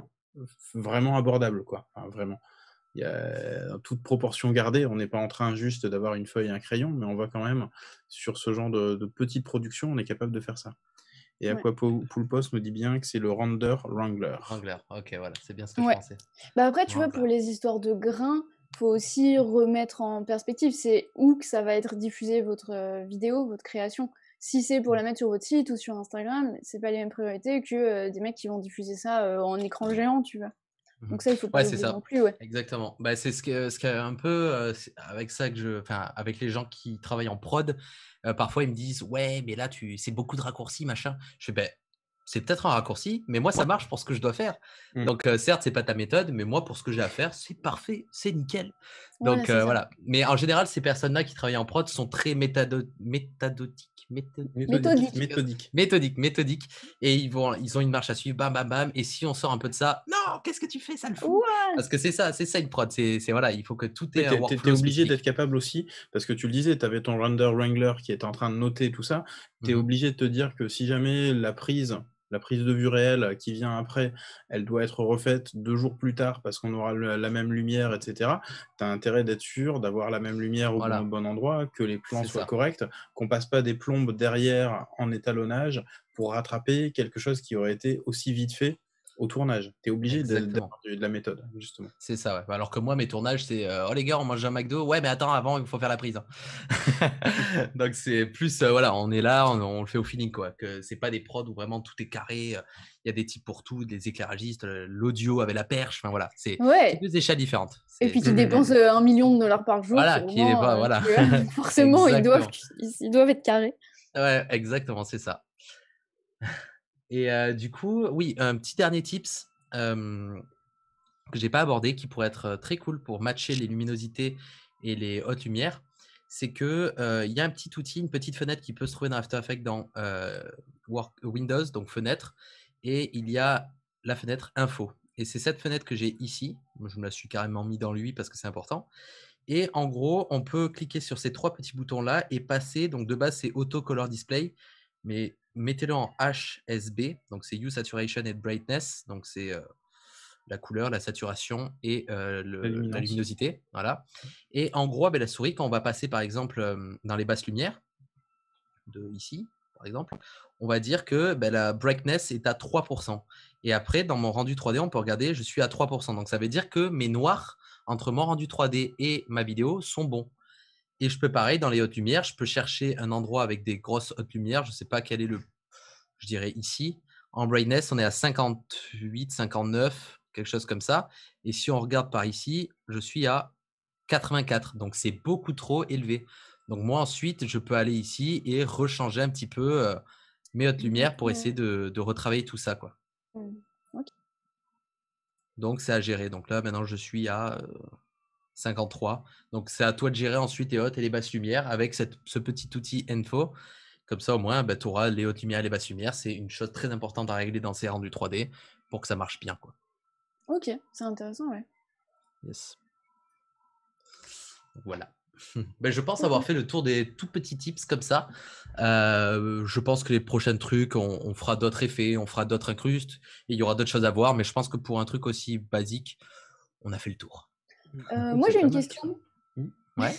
Speaker 1: vraiment abordable, quoi. vraiment. Il y a euh, toute proportion gardée. On n'est pas en train juste d'avoir une feuille et un crayon, mais on voit quand même sur ce genre de, petite production, on est capable de faire ça. Et à quoi ouais. Poulpos nous dit bien que c'est le render Wrangler. Wrangler, ok, voilà, c'est bien ce que je pensais.
Speaker 2: Bah, après, tu vois, pour les histoires de grains, faut aussi remettre en perspective, c'est où que ça va être diffusé votre euh, vidéo, votre création si c'est pour la mettre sur votre site ou sur Instagram, c'est pas les mêmes priorités que euh, des mecs qui vont diffuser ça euh, en écran géant, tu vois. Mmh Donc ça, il faut pas ouais, non plus.
Speaker 3: Exactement. Bah, c'est ce que, ce un peu euh, avec ça que je, enfin, avec les gens qui travaillent en prod, parfois ils me disent ouais, mais là tu, c'est beaucoup de raccourcis machin. Je fais ben c'est peut-être un raccourci, mais moi, ça marche pour ce que je dois faire. Mm. Donc, euh, certes, c'est pas ta méthode, mais moi, pour ce que j'ai à faire, c'est parfait, c'est nickel. Donc, euh, voilà. Mais en général, ces personnes-là qui travaillent en prod sont très méthodotiques. Méthodiques. Méthodiques. Méthodiques, Et ils, vont, ils ont une marche à suivre, bam, bam, bam. Et si on sort un peu de ça,
Speaker 1: non, qu'est-ce que tu fais, ça le fout
Speaker 3: Parce que c'est ça, c'est ça une prod. C'est voilà, il faut que tout est. Tu es, obligé d'être capable aussi, parce que tu le disais, tu avais ton render wrangler
Speaker 1: qui était en train de noter tout ça. Tu es mm-hmm. obligé de te dire que si jamais la prise la prise de vue réelle qui vient après, elle doit être refaite deux jours plus tard parce qu'on aura la même lumière, etc. Tu as intérêt d'être sûr d'avoir la même lumière au bon, endroit, que les plans soient corrects, qu'on passe pas des plombes derrière en étalonnage pour rattraper quelque chose qui aurait
Speaker 3: été aussi vite fait au tournage. Tu es obligé de, de, la méthode, justement. C'est ça, Alors que moi, mes tournages, c'est euh, Oh les gars, on mange un McDo. Ouais, mais attends, avant, il faut faire la prise. Hein. Donc, c'est plus, euh, voilà, on est là, on, le fait au feeling, quoi. Que c'est pas des prods où vraiment tout est carré. Euh, il y a des types pour tout, des éclairagistes, l'audio avec la perche. Enfin, voilà, c'est ouais. deux échelles différentes. Et puis, tu dépenses
Speaker 2: un million de dollars par jour. Voilà, qui n'est pas, voilà. forcément, ils doivent, ils doivent être carrés.
Speaker 3: Ouais, exactement, c'est ça. Et euh, du coup, oui, un petit dernier tips que euh, que j'ai pas abordé, qui pourrait être euh, très cool pour matcher les luminosités et les hautes lumières, c'est que il y a un petit outil, une petite fenêtre qui peut se trouver dans After Effects dans Work, Windows, donc fenêtre, et il y a la fenêtre info. Et c'est cette fenêtre que j'ai ici. Je me la suis carrément mis dans lui parce que c'est important. Et en gros, on peut cliquer sur ces trois petits boutons là et passer. Donc de base, c'est Auto Color Display mais mettez-le en HSB, donc c'est Hue, Saturation et Brightness, donc c'est euh, la couleur, la saturation et euh, la, luminosité. Voilà. Et en gros, ah ben, la souris, quand on va passer par exemple euh, dans les basses lumières, de ici par exemple, on va dire que ben, la brightness est à 3%. Et après, dans mon rendu 3D, on peut regarder, je suis à 3%. Donc ça veut dire que mes noirs entre mon rendu 3D et ma vidéo sont bons. Et je peux pareil, dans les hautes lumières, je peux chercher un endroit avec des grosses hautes lumières. Je ne sais pas quel est le... Je dirais ici. En brightness, on est à 58, 59, quelque chose comme ça. Et si on regarde par ici, je suis à 84. Donc c'est beaucoup trop élevé. Donc moi ensuite, je peux aller ici et rechanger un petit peu euh, mes hautes lumières pour essayer de, retravailler tout ça. Quoi. Donc c'est à gérer. Donc là, maintenant, je suis à... Euh, 53. Donc c'est à toi de gérer ensuite les hautes et les basses lumières avec ce petit outil info. Comme ça, au moins, bah, tu auras les hautes lumières et les basses lumières. C'est une chose très importante à régler dans ces rendus 3D pour que ça marche bien. Quoi.
Speaker 2: Ok, c'est intéressant, ouais.
Speaker 3: Yes. Voilà. Ben, je pense avoir fait le tour des tout petits tips comme ça. Euh, je pense que les prochains trucs, on, fera d'autres effets, on fera d'autres incrustes, il y aura d'autres choses à voir, mais je pense que pour un truc aussi basique, on a fait le tour.
Speaker 2: Euh, moi, j'ai une question. Mmh. Ouais.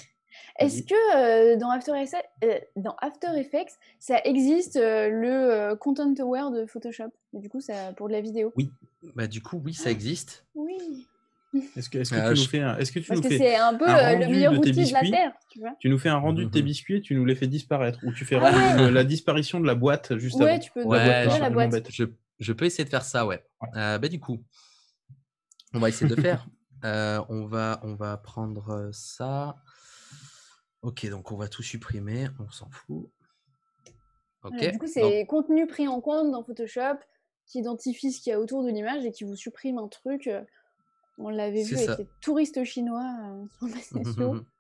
Speaker 2: Est-ce que euh, dans, After Effects, euh, dans, After Effects, ça existe le Content Aware de Photoshop Du coup, ça, pour de la vidéo Oui,
Speaker 3: bah, du coup, oui, ça ah. existe.
Speaker 2: Oui.
Speaker 3: Est-ce que, est que, tu nous fais un,
Speaker 1: est que tu Parce que c'est un peu le meilleur outil de la Terre. Tu, vois tu nous fais un rendu de tes mmh. biscuits tu nous les fais
Speaker 3: disparaître. Ou tu fais ah la disparition de la boîte juste ouais, Tu peux ouais, je, la boîte. Je, peux essayer de faire ça, ouais. ouais. bah, du coup, on va essayer de le faire. Euh, on, va, on va prendre euh, ça. Ok, donc on va tout supprimer, on s'en fout. du coup, c'est
Speaker 2: contenu pris en compte dans Photoshop qui identifie ce qu'il y a autour de l'image et qui vous supprime un truc. On l'avait vu avec les touristes chinois euh,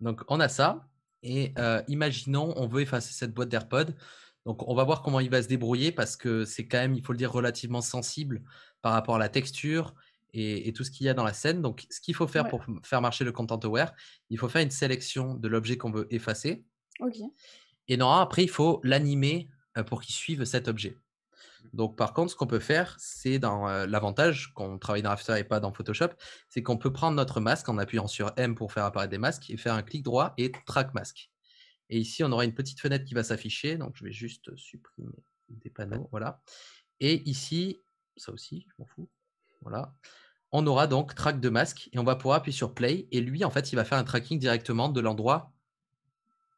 Speaker 3: Donc, on a ça. Et imaginons, on veut effacer cette boîte d'AirPod. Donc, on va voir comment il va se débrouiller parce que c'est quand même, il faut le dire, relativement sensible par rapport à la texture et, tout ce qu'il y a dans la scène. Donc, ce qu'il faut faire pour faire marcher le content aware, il faut faire une sélection de l'objet qu'on veut effacer. Et normalement, après, il faut l'animer euh, pour qu'il suive cet objet. Donc, par contre, ce qu'on peut faire, c'est dans euh, l'avantage qu'on travaille dans After et pas dans Photoshop, c'est qu'on peut prendre notre masque en appuyant sur M pour faire apparaître des masques et faire un clic droit et track masque. Et ici, on aura une petite fenêtre qui va s'afficher. Donc, je vais juste supprimer des panneaux. Voilà. Et ici, ça aussi, je m'en fous. Voilà. On aura donc track de masque et on va pouvoir appuyer sur play. Et lui, en fait, il va faire un tracking directement de l'endroit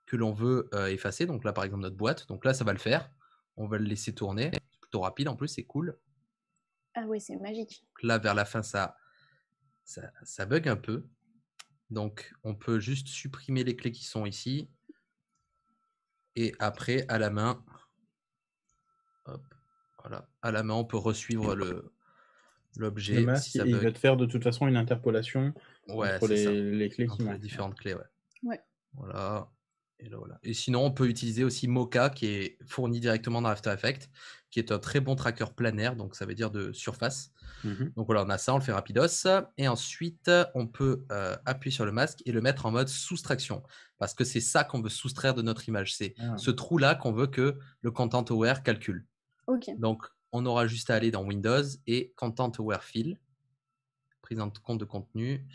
Speaker 3: que l'on veut euh, effacer. Donc là, par exemple, notre boîte. Donc là, ça va le faire. On va le laisser tourner. C'est plutôt rapide en plus, c'est cool.
Speaker 2: Ah oui, c'est magique.
Speaker 3: là, vers la fin, ça, ça, bug un peu. Donc, on peut juste supprimer les clés qui sont ici. Et après, à la main, hop, voilà, à la main, on peut resuivre le, l'objet. ça il va
Speaker 1: te faire de toute façon une interpolation
Speaker 2: pour les, les, clés différentes clés, ouais.
Speaker 3: Voilà. Et, voilà. sinon, on peut utiliser aussi Mocha, qui est fourni directement dans After Effects, qui est un très bon tracker planaire, donc ça veut dire de surface. Mhm. Donc voilà, on a ça, on le fait rapidos. Et ensuite, on peut euh, appuyer sur le masque et le mettre en mode soustraction, parce que c'est ça qu'on veut soustraire de notre image. C'est ah. ce trou-là qu'on veut que le content aware calcule. OK. Donc on aura juste à aller dans Windows et Content Aware Fill, prise en compte de contenu.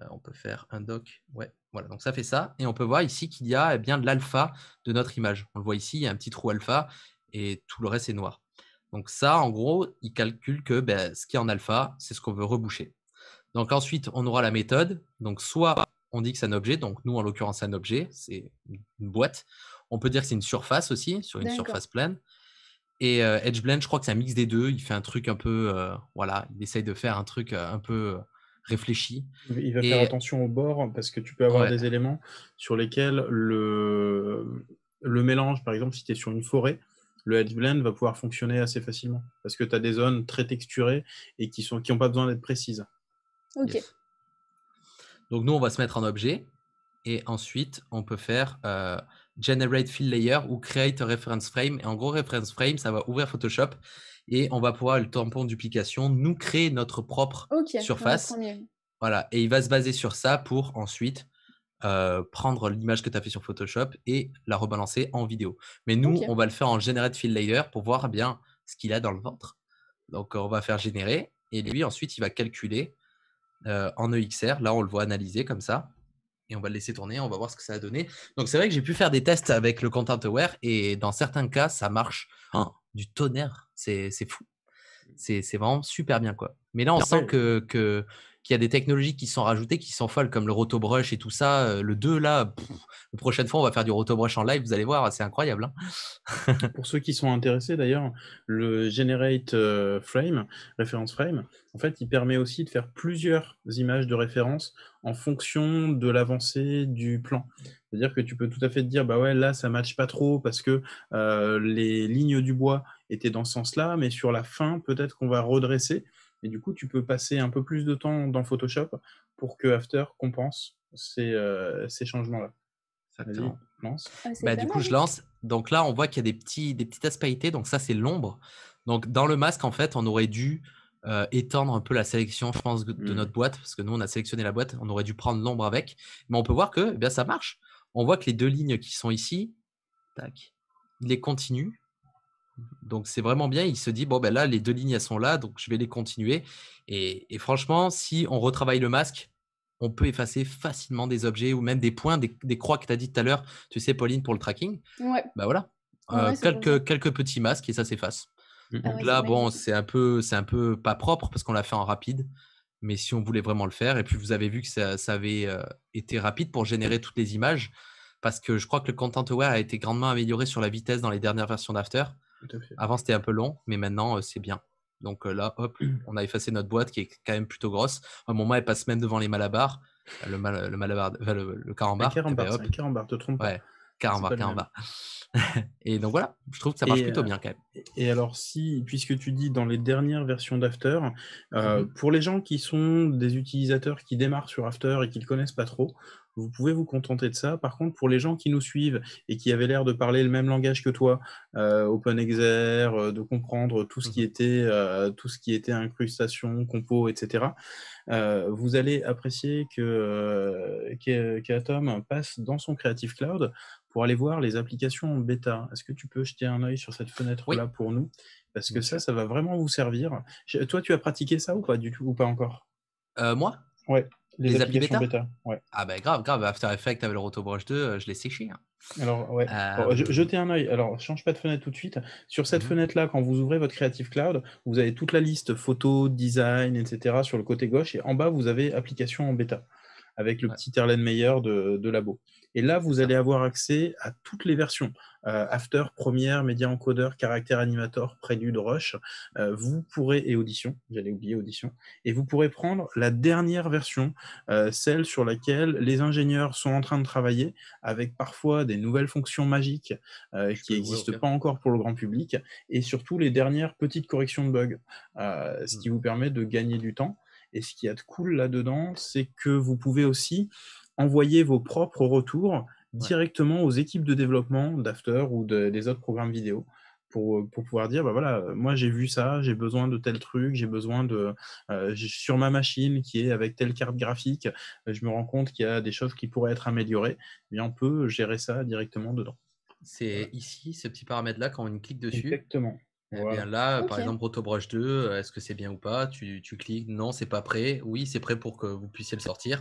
Speaker 3: Euh, on peut faire un doc. Ouais, voilà. Donc ça fait ça. Et on peut voir ici qu'il y a eh bien de l'alpha de notre image. On le voit ici, il y a un petit trou alpha et tout le reste est noir. Donc ça, en gros, il calcule que ben, ce qui est en alpha, c'est ce qu'on veut reboucher. Donc ensuite, on aura la méthode. Donc soit on dit que c'est un objet, donc nous en l'occurrence c'est un objet, c'est une boîte. On peut dire que c'est une surface aussi, sur une surface plane. Et euh, Edge Blend, je crois que c'est un mix des deux. Il fait un truc un peu. Euh, voilà, il essaye de faire un truc euh, un peu réfléchi.
Speaker 1: Il va faire attention au bord parce que tu peux avoir des éléments sur lesquels le, le mélange, par exemple, si tu es sur une forêt, le Edge Blend va pouvoir fonctionner assez facilement parce que tu as des zones très texturées et qui n'ont qui pas besoin d'être précises.
Speaker 2: Ok.
Speaker 3: Donc nous, on va se mettre en objet et ensuite, on peut faire Generate Fill Layer ou Create a Reference Frame. Et en gros, Reference Frame, ça va ouvrir Photoshop et on va pouvoir, le tampon duplication, nous créer notre propre surface. Voilà, et il va se baser sur ça pour ensuite euh, prendre l'image que tu as fait sur Photoshop et la rebalancer en vidéo. Mais nous, on va le faire en Generate Fill Layer pour voir bien ce qu'il a dans le ventre. Donc, on va faire générer et lui, ensuite, il va calculer euh, en EXR. Là, on le voit analyser comme ça et on va le laisser tourner, on va voir ce que ça a donné. Donc c'est vrai que j'ai pu faire des tests avec le Content Aware et dans certains cas, ça marche hein, du tonnerre. C'est fou. C'est vraiment super bien. quoi. Mais là, on sent que, que qu'il y a des technologies qui sont rajoutées, qui sont folles, comme le rotobrush et tout ça. Euh, le 2, là, la prochaine fois, on va faire du rotobrush en live, vous allez voir, c'est incroyable.
Speaker 1: Hein. Pour ceux qui sont intéressés, d'ailleurs,
Speaker 3: le Generate
Speaker 1: euh, Frame, référence Frame, en fait, il permet aussi de faire plusieurs images de référence en fonction de l'avancée du plan. C'est-à-dire que tu peux tout à fait te dire, bah ouais, là, ça matche pas trop parce que euh, les lignes du bois étaient dans ce sens-là, mais sur la fin, peut-être qu'on va redresser et du coup, tu peux passer un peu plus de temps dans Photoshop pour
Speaker 3: que After compense ces, euh, ces changements-là.
Speaker 1: Lance. Ah, bah, du coup, je lance.
Speaker 3: Donc là, on voit qu'il y a des, petits, des petites aspérités. Donc ça, c'est l'ombre. Donc dans le masque, en fait, on aurait dû euh, étendre un peu la sélection, je pense, de hmm. notre boîte, parce que nous, on a sélectionné la boîte. On aurait dû prendre l'ombre avec. Mais on peut voir que eh bien, ça marche. On voit que les deux lignes qui sont ici, tac, il les continue. Donc c'est vraiment bien. Il se dit bon ben là les deux lignes sont là, donc je vais les continuer. Et, franchement, si on retravaille le masque, on peut effacer facilement des objets ou même des points, des, croix que tu as dit tout à l'heure. Tu sais, Pauline pour le tracking. Ouais. Bah voilà, euh, quelques petits masques et ça s'efface. Ah donc là bon c'est un peu c'est un peu pas propre parce qu'on l'a fait en rapide. Mais si on voulait vraiment le faire, et puis vous avez vu que ça, avait euh, été rapide pour générer toutes les images, parce que je crois que le content aware a été grandement amélioré sur la vitesse dans les dernières versions d'After. Avant, c'était un peu long, mais maintenant, euh, c'est bien. Donc euh, là, hop, on a effacé notre boîte qui est quand même plutôt grosse. À un moment, elle passe même devant les Malabar, euh, le, mal, le Malabar, le, Carambar. Le eh ben, Carambar, te trompe ouais. Carambar, Carambar. et donc voilà, je trouve que ça marche plutôt bien quand
Speaker 1: même. Et alors, si, puisque tu dis dans les dernières versions d'After, mhm. pour les gens qui sont des utilisateurs qui démarrent sur After et qui ne connaissent pas trop, vous pouvez vous contenter de ça. Par contre, pour les gens qui nous suivent et qui avaient l'air de parler le même langage que toi, euh, OpenExer, euh, de comprendre tout ce qui mhm. était, euh, tout ce qui était incrustation, compos, etc., euh, vous allez apprécier que qu'Atom passe dans son Creative Cloud pour aller voir les applications en bêta. Est-ce que tu peux jeter un œil sur cette fenêtre-là pour nous Parce que ça, ça va vraiment vous servir. Toi, tu as pratiqué ça ou pas du tout ou pas encore Moi Ouais. Les, applications bêta,
Speaker 3: Ah bah, grave, grave. After Effects, avec le Rotobrush euh, 2, je l'ai séché. Hein. Alors, ouais. Euh, jetez
Speaker 1: un oeil Alors, change pas de fenêtre tout de suite. Sur cette mhm. fenêtre-là, quand vous ouvrez votre Creative Cloud, vous avez toute la liste photo, design, etc. sur le côté gauche. Et en bas, vous avez application en bêta avec le petit Erlen Meyer de, Labo. Et là, vous allez avoir accès à toutes les versions. Euh, After, Première, Media Encoder, Caractère Animator, Prélude, Rush. Euh, vous pourrez, et Audition, j'allais oublier Audition, et vous pourrez prendre la dernière version, euh, celle sur laquelle les ingénieurs sont en train de travailler, avec parfois des nouvelles fonctions magiques qui n'existent pas encore pour le grand public, et surtout les dernières petites corrections de bugs, ce qui hmm. vous permet de gagner du temps et ce qu'il y a de cool là-dedans, c'est que vous pouvez aussi envoyer vos propres retours directement aux équipes de développement d'After ou des autres programmes vidéo. Pour, euh, pouvoir dire bah voilà euh, moi j'ai vu ça j'ai besoin de tel truc j'ai besoin de euh, sur ma machine qui est avec telle carte graphique je me rends compte qu'il y a des choses qui pourraient être améliorées et eh on peut gérer ça directement dedans
Speaker 3: c'est ici ce petit paramètre là quand on clique dessus
Speaker 1: exactement eh bien là, par exemple,
Speaker 3: Rotobrush euh, 2, est-ce que c'est bien ou pas tu, cliques, non, c'est pas prêt. Oui, c'est prêt pour que vous puissiez le sortir.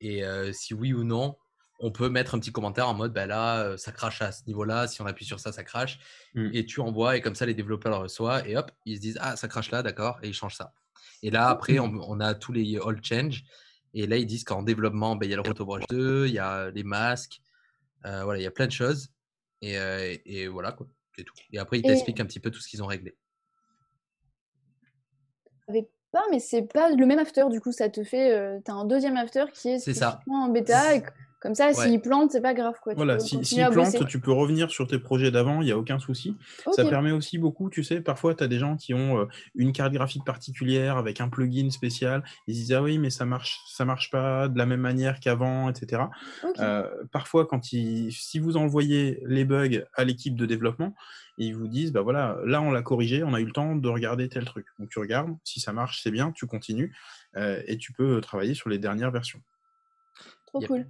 Speaker 3: Et euh, si oui ou non, on peut mettre un petit commentaire en mode bah là, euh, ça crache à ce niveau-là. Si on appuie sur ça, ça crache. Mmh. Et tu envoies, et comme ça, les développeurs le reçoivent. Et hop, ils se disent ah, ça crache là, d'accord, et ils changent ça. Et là, après, on, a tous les all change. Et là, ils disent qu'en développement, bah, il y a le Rotobrush 2, il y a les masques, voilà, il y a plein de choses. Et, et voilà quoi tout. Et après, ils t'expliquent un petit peu tout ce qu'ils ont réglé.
Speaker 2: Avec pas, mais c'est pas le même after du coup. Ça te fait, Tu euh, t'as un deuxième after qui est, est en bêta. Comme ça, s'ils ouais. ce c'est pas grave. Quoi. Voilà, s'ils si, plantent, tu peux
Speaker 1: revenir sur tes projets d'avant, il n'y a aucun souci. Ça permet aussi beaucoup, tu sais, parfois, tu as des gens qui ont euh, une carte graphique particulière avec un plugin spécial. Ils disent, ah oui, mais ça marche, ça marche pas de la même manière qu'avant, etc. Euh, parfois, quand ils, si vous envoyez les bugs à l'équipe de développement, ils vous disent, bah voilà, là, on l'a corrigé, on a eu le temps de regarder tel truc. Donc, tu regardes, si ça marche, c'est bien, tu continues euh, et tu peux travailler sur les dernières versions.
Speaker 2: Trop cool.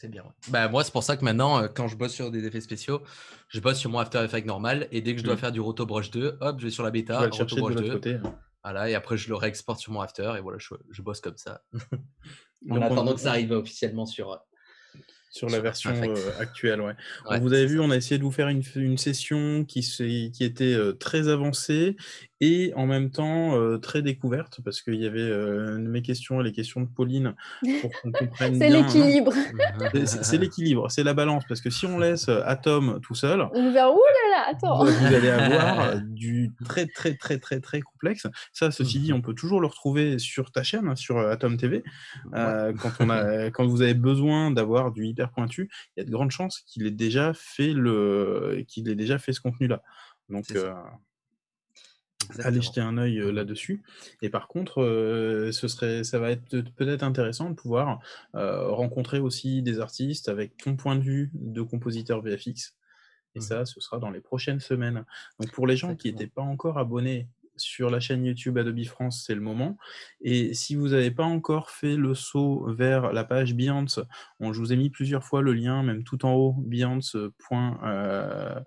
Speaker 2: C'est bien.
Speaker 3: Bah, moi, c'est pour ça que maintenant, euh, quand je bosse sur des effets spéciaux, je bosse sur mon After Effects normal. Et dès que je dois mm. faire du Rotobrush 2, hop, je vais sur la bêta, Rotobrush hein. 2. Voilà, et après, je le réexporte sur mon After. Et voilà, je, bosse comme ça. en
Speaker 2: Donc, attendant que ça arrive
Speaker 3: officiellement sur. Euh, sur, la version euh, actuelle, ouais. vous
Speaker 1: avez vu, on a essayé de vous faire une, session qui, qui était très avancée et en même temps euh, très découverte parce qu'il y avait euh, mes questions et les questions de Pauline pour c'est l'équilibre. C'est l'équilibre, c'est la balance parce que si on laisse euh, Atom tout seul,
Speaker 2: vous, là, vous allez avoir
Speaker 1: du très très très très très complexe. Ça, ceci dit, on peut toujours le retrouver sur ta chaîne, sur Atom TV. quand, on a, quand vous avez besoin d'avoir du hyper pointu, il y a de grandes chances qu'il ait déjà fait le, qu'il ait déjà fait ce contenu là. Donc aller jeter un œil euh, là-dessus. Et par contre, euh, ce serait, ça va être peut-être intéressant de pouvoir euh, rencontrer aussi des artistes avec ton point de vue de compositeur VFX. Et mmh. ça, ce sera dans les prochaines semaines. Donc pour les gens qui n'étaient pas encore abonnés sur la chaîne YouTube Adobe France, c'est le moment. Et si vous n'avez pas encore fait le saut vers la page Beyonce, je vous ai mis plusieurs fois le lien, même tout en haut, euh,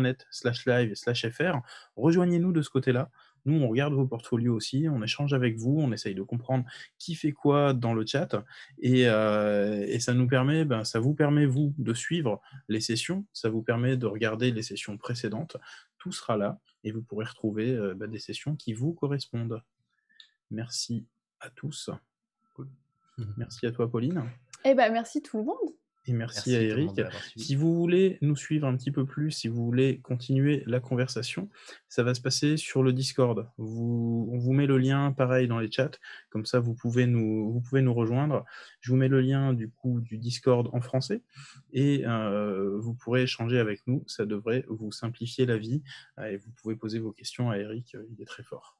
Speaker 1: net slash live slash fr. Rejoignez-nous de ce côté-là. Nous, on regarde vos portfolios aussi, on échange avec vous, on essaye de comprendre qui fait quoi dans le chat. Et, euh, et ça nous permet, ben, ça vous permet, vous, de suivre les sessions, ça vous permet de regarder les sessions précédentes tout sera là et vous pourrez retrouver euh, bah, des sessions qui vous correspondent. Merci à tous. Mhm. Merci à toi, Pauline.
Speaker 2: et eh ben, merci tout le monde.
Speaker 1: Et merci, à Eric. Si vous voulez nous suivre un petit peu plus, si vous voulez continuer la conversation, ça va se passer sur le Discord. Vous, on vous met le lien pareil dans les chats, comme ça vous pouvez nous, vous pouvez nous rejoindre. Je vous mets le lien du coup du Discord en français et euh, vous pourrez échanger avec nous. Ça devrait vous simplifier la vie euh, et vous pouvez poser vos questions à Eric. Euh, il est très fort.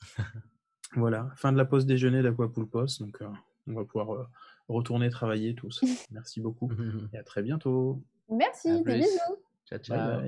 Speaker 1: voilà, fin de la pause déjeuner Post. Donc on va pouvoir retourner travailler tous. Merci beaucoup et à très bientôt.
Speaker 2: Merci, bisous. Ciao, ciao.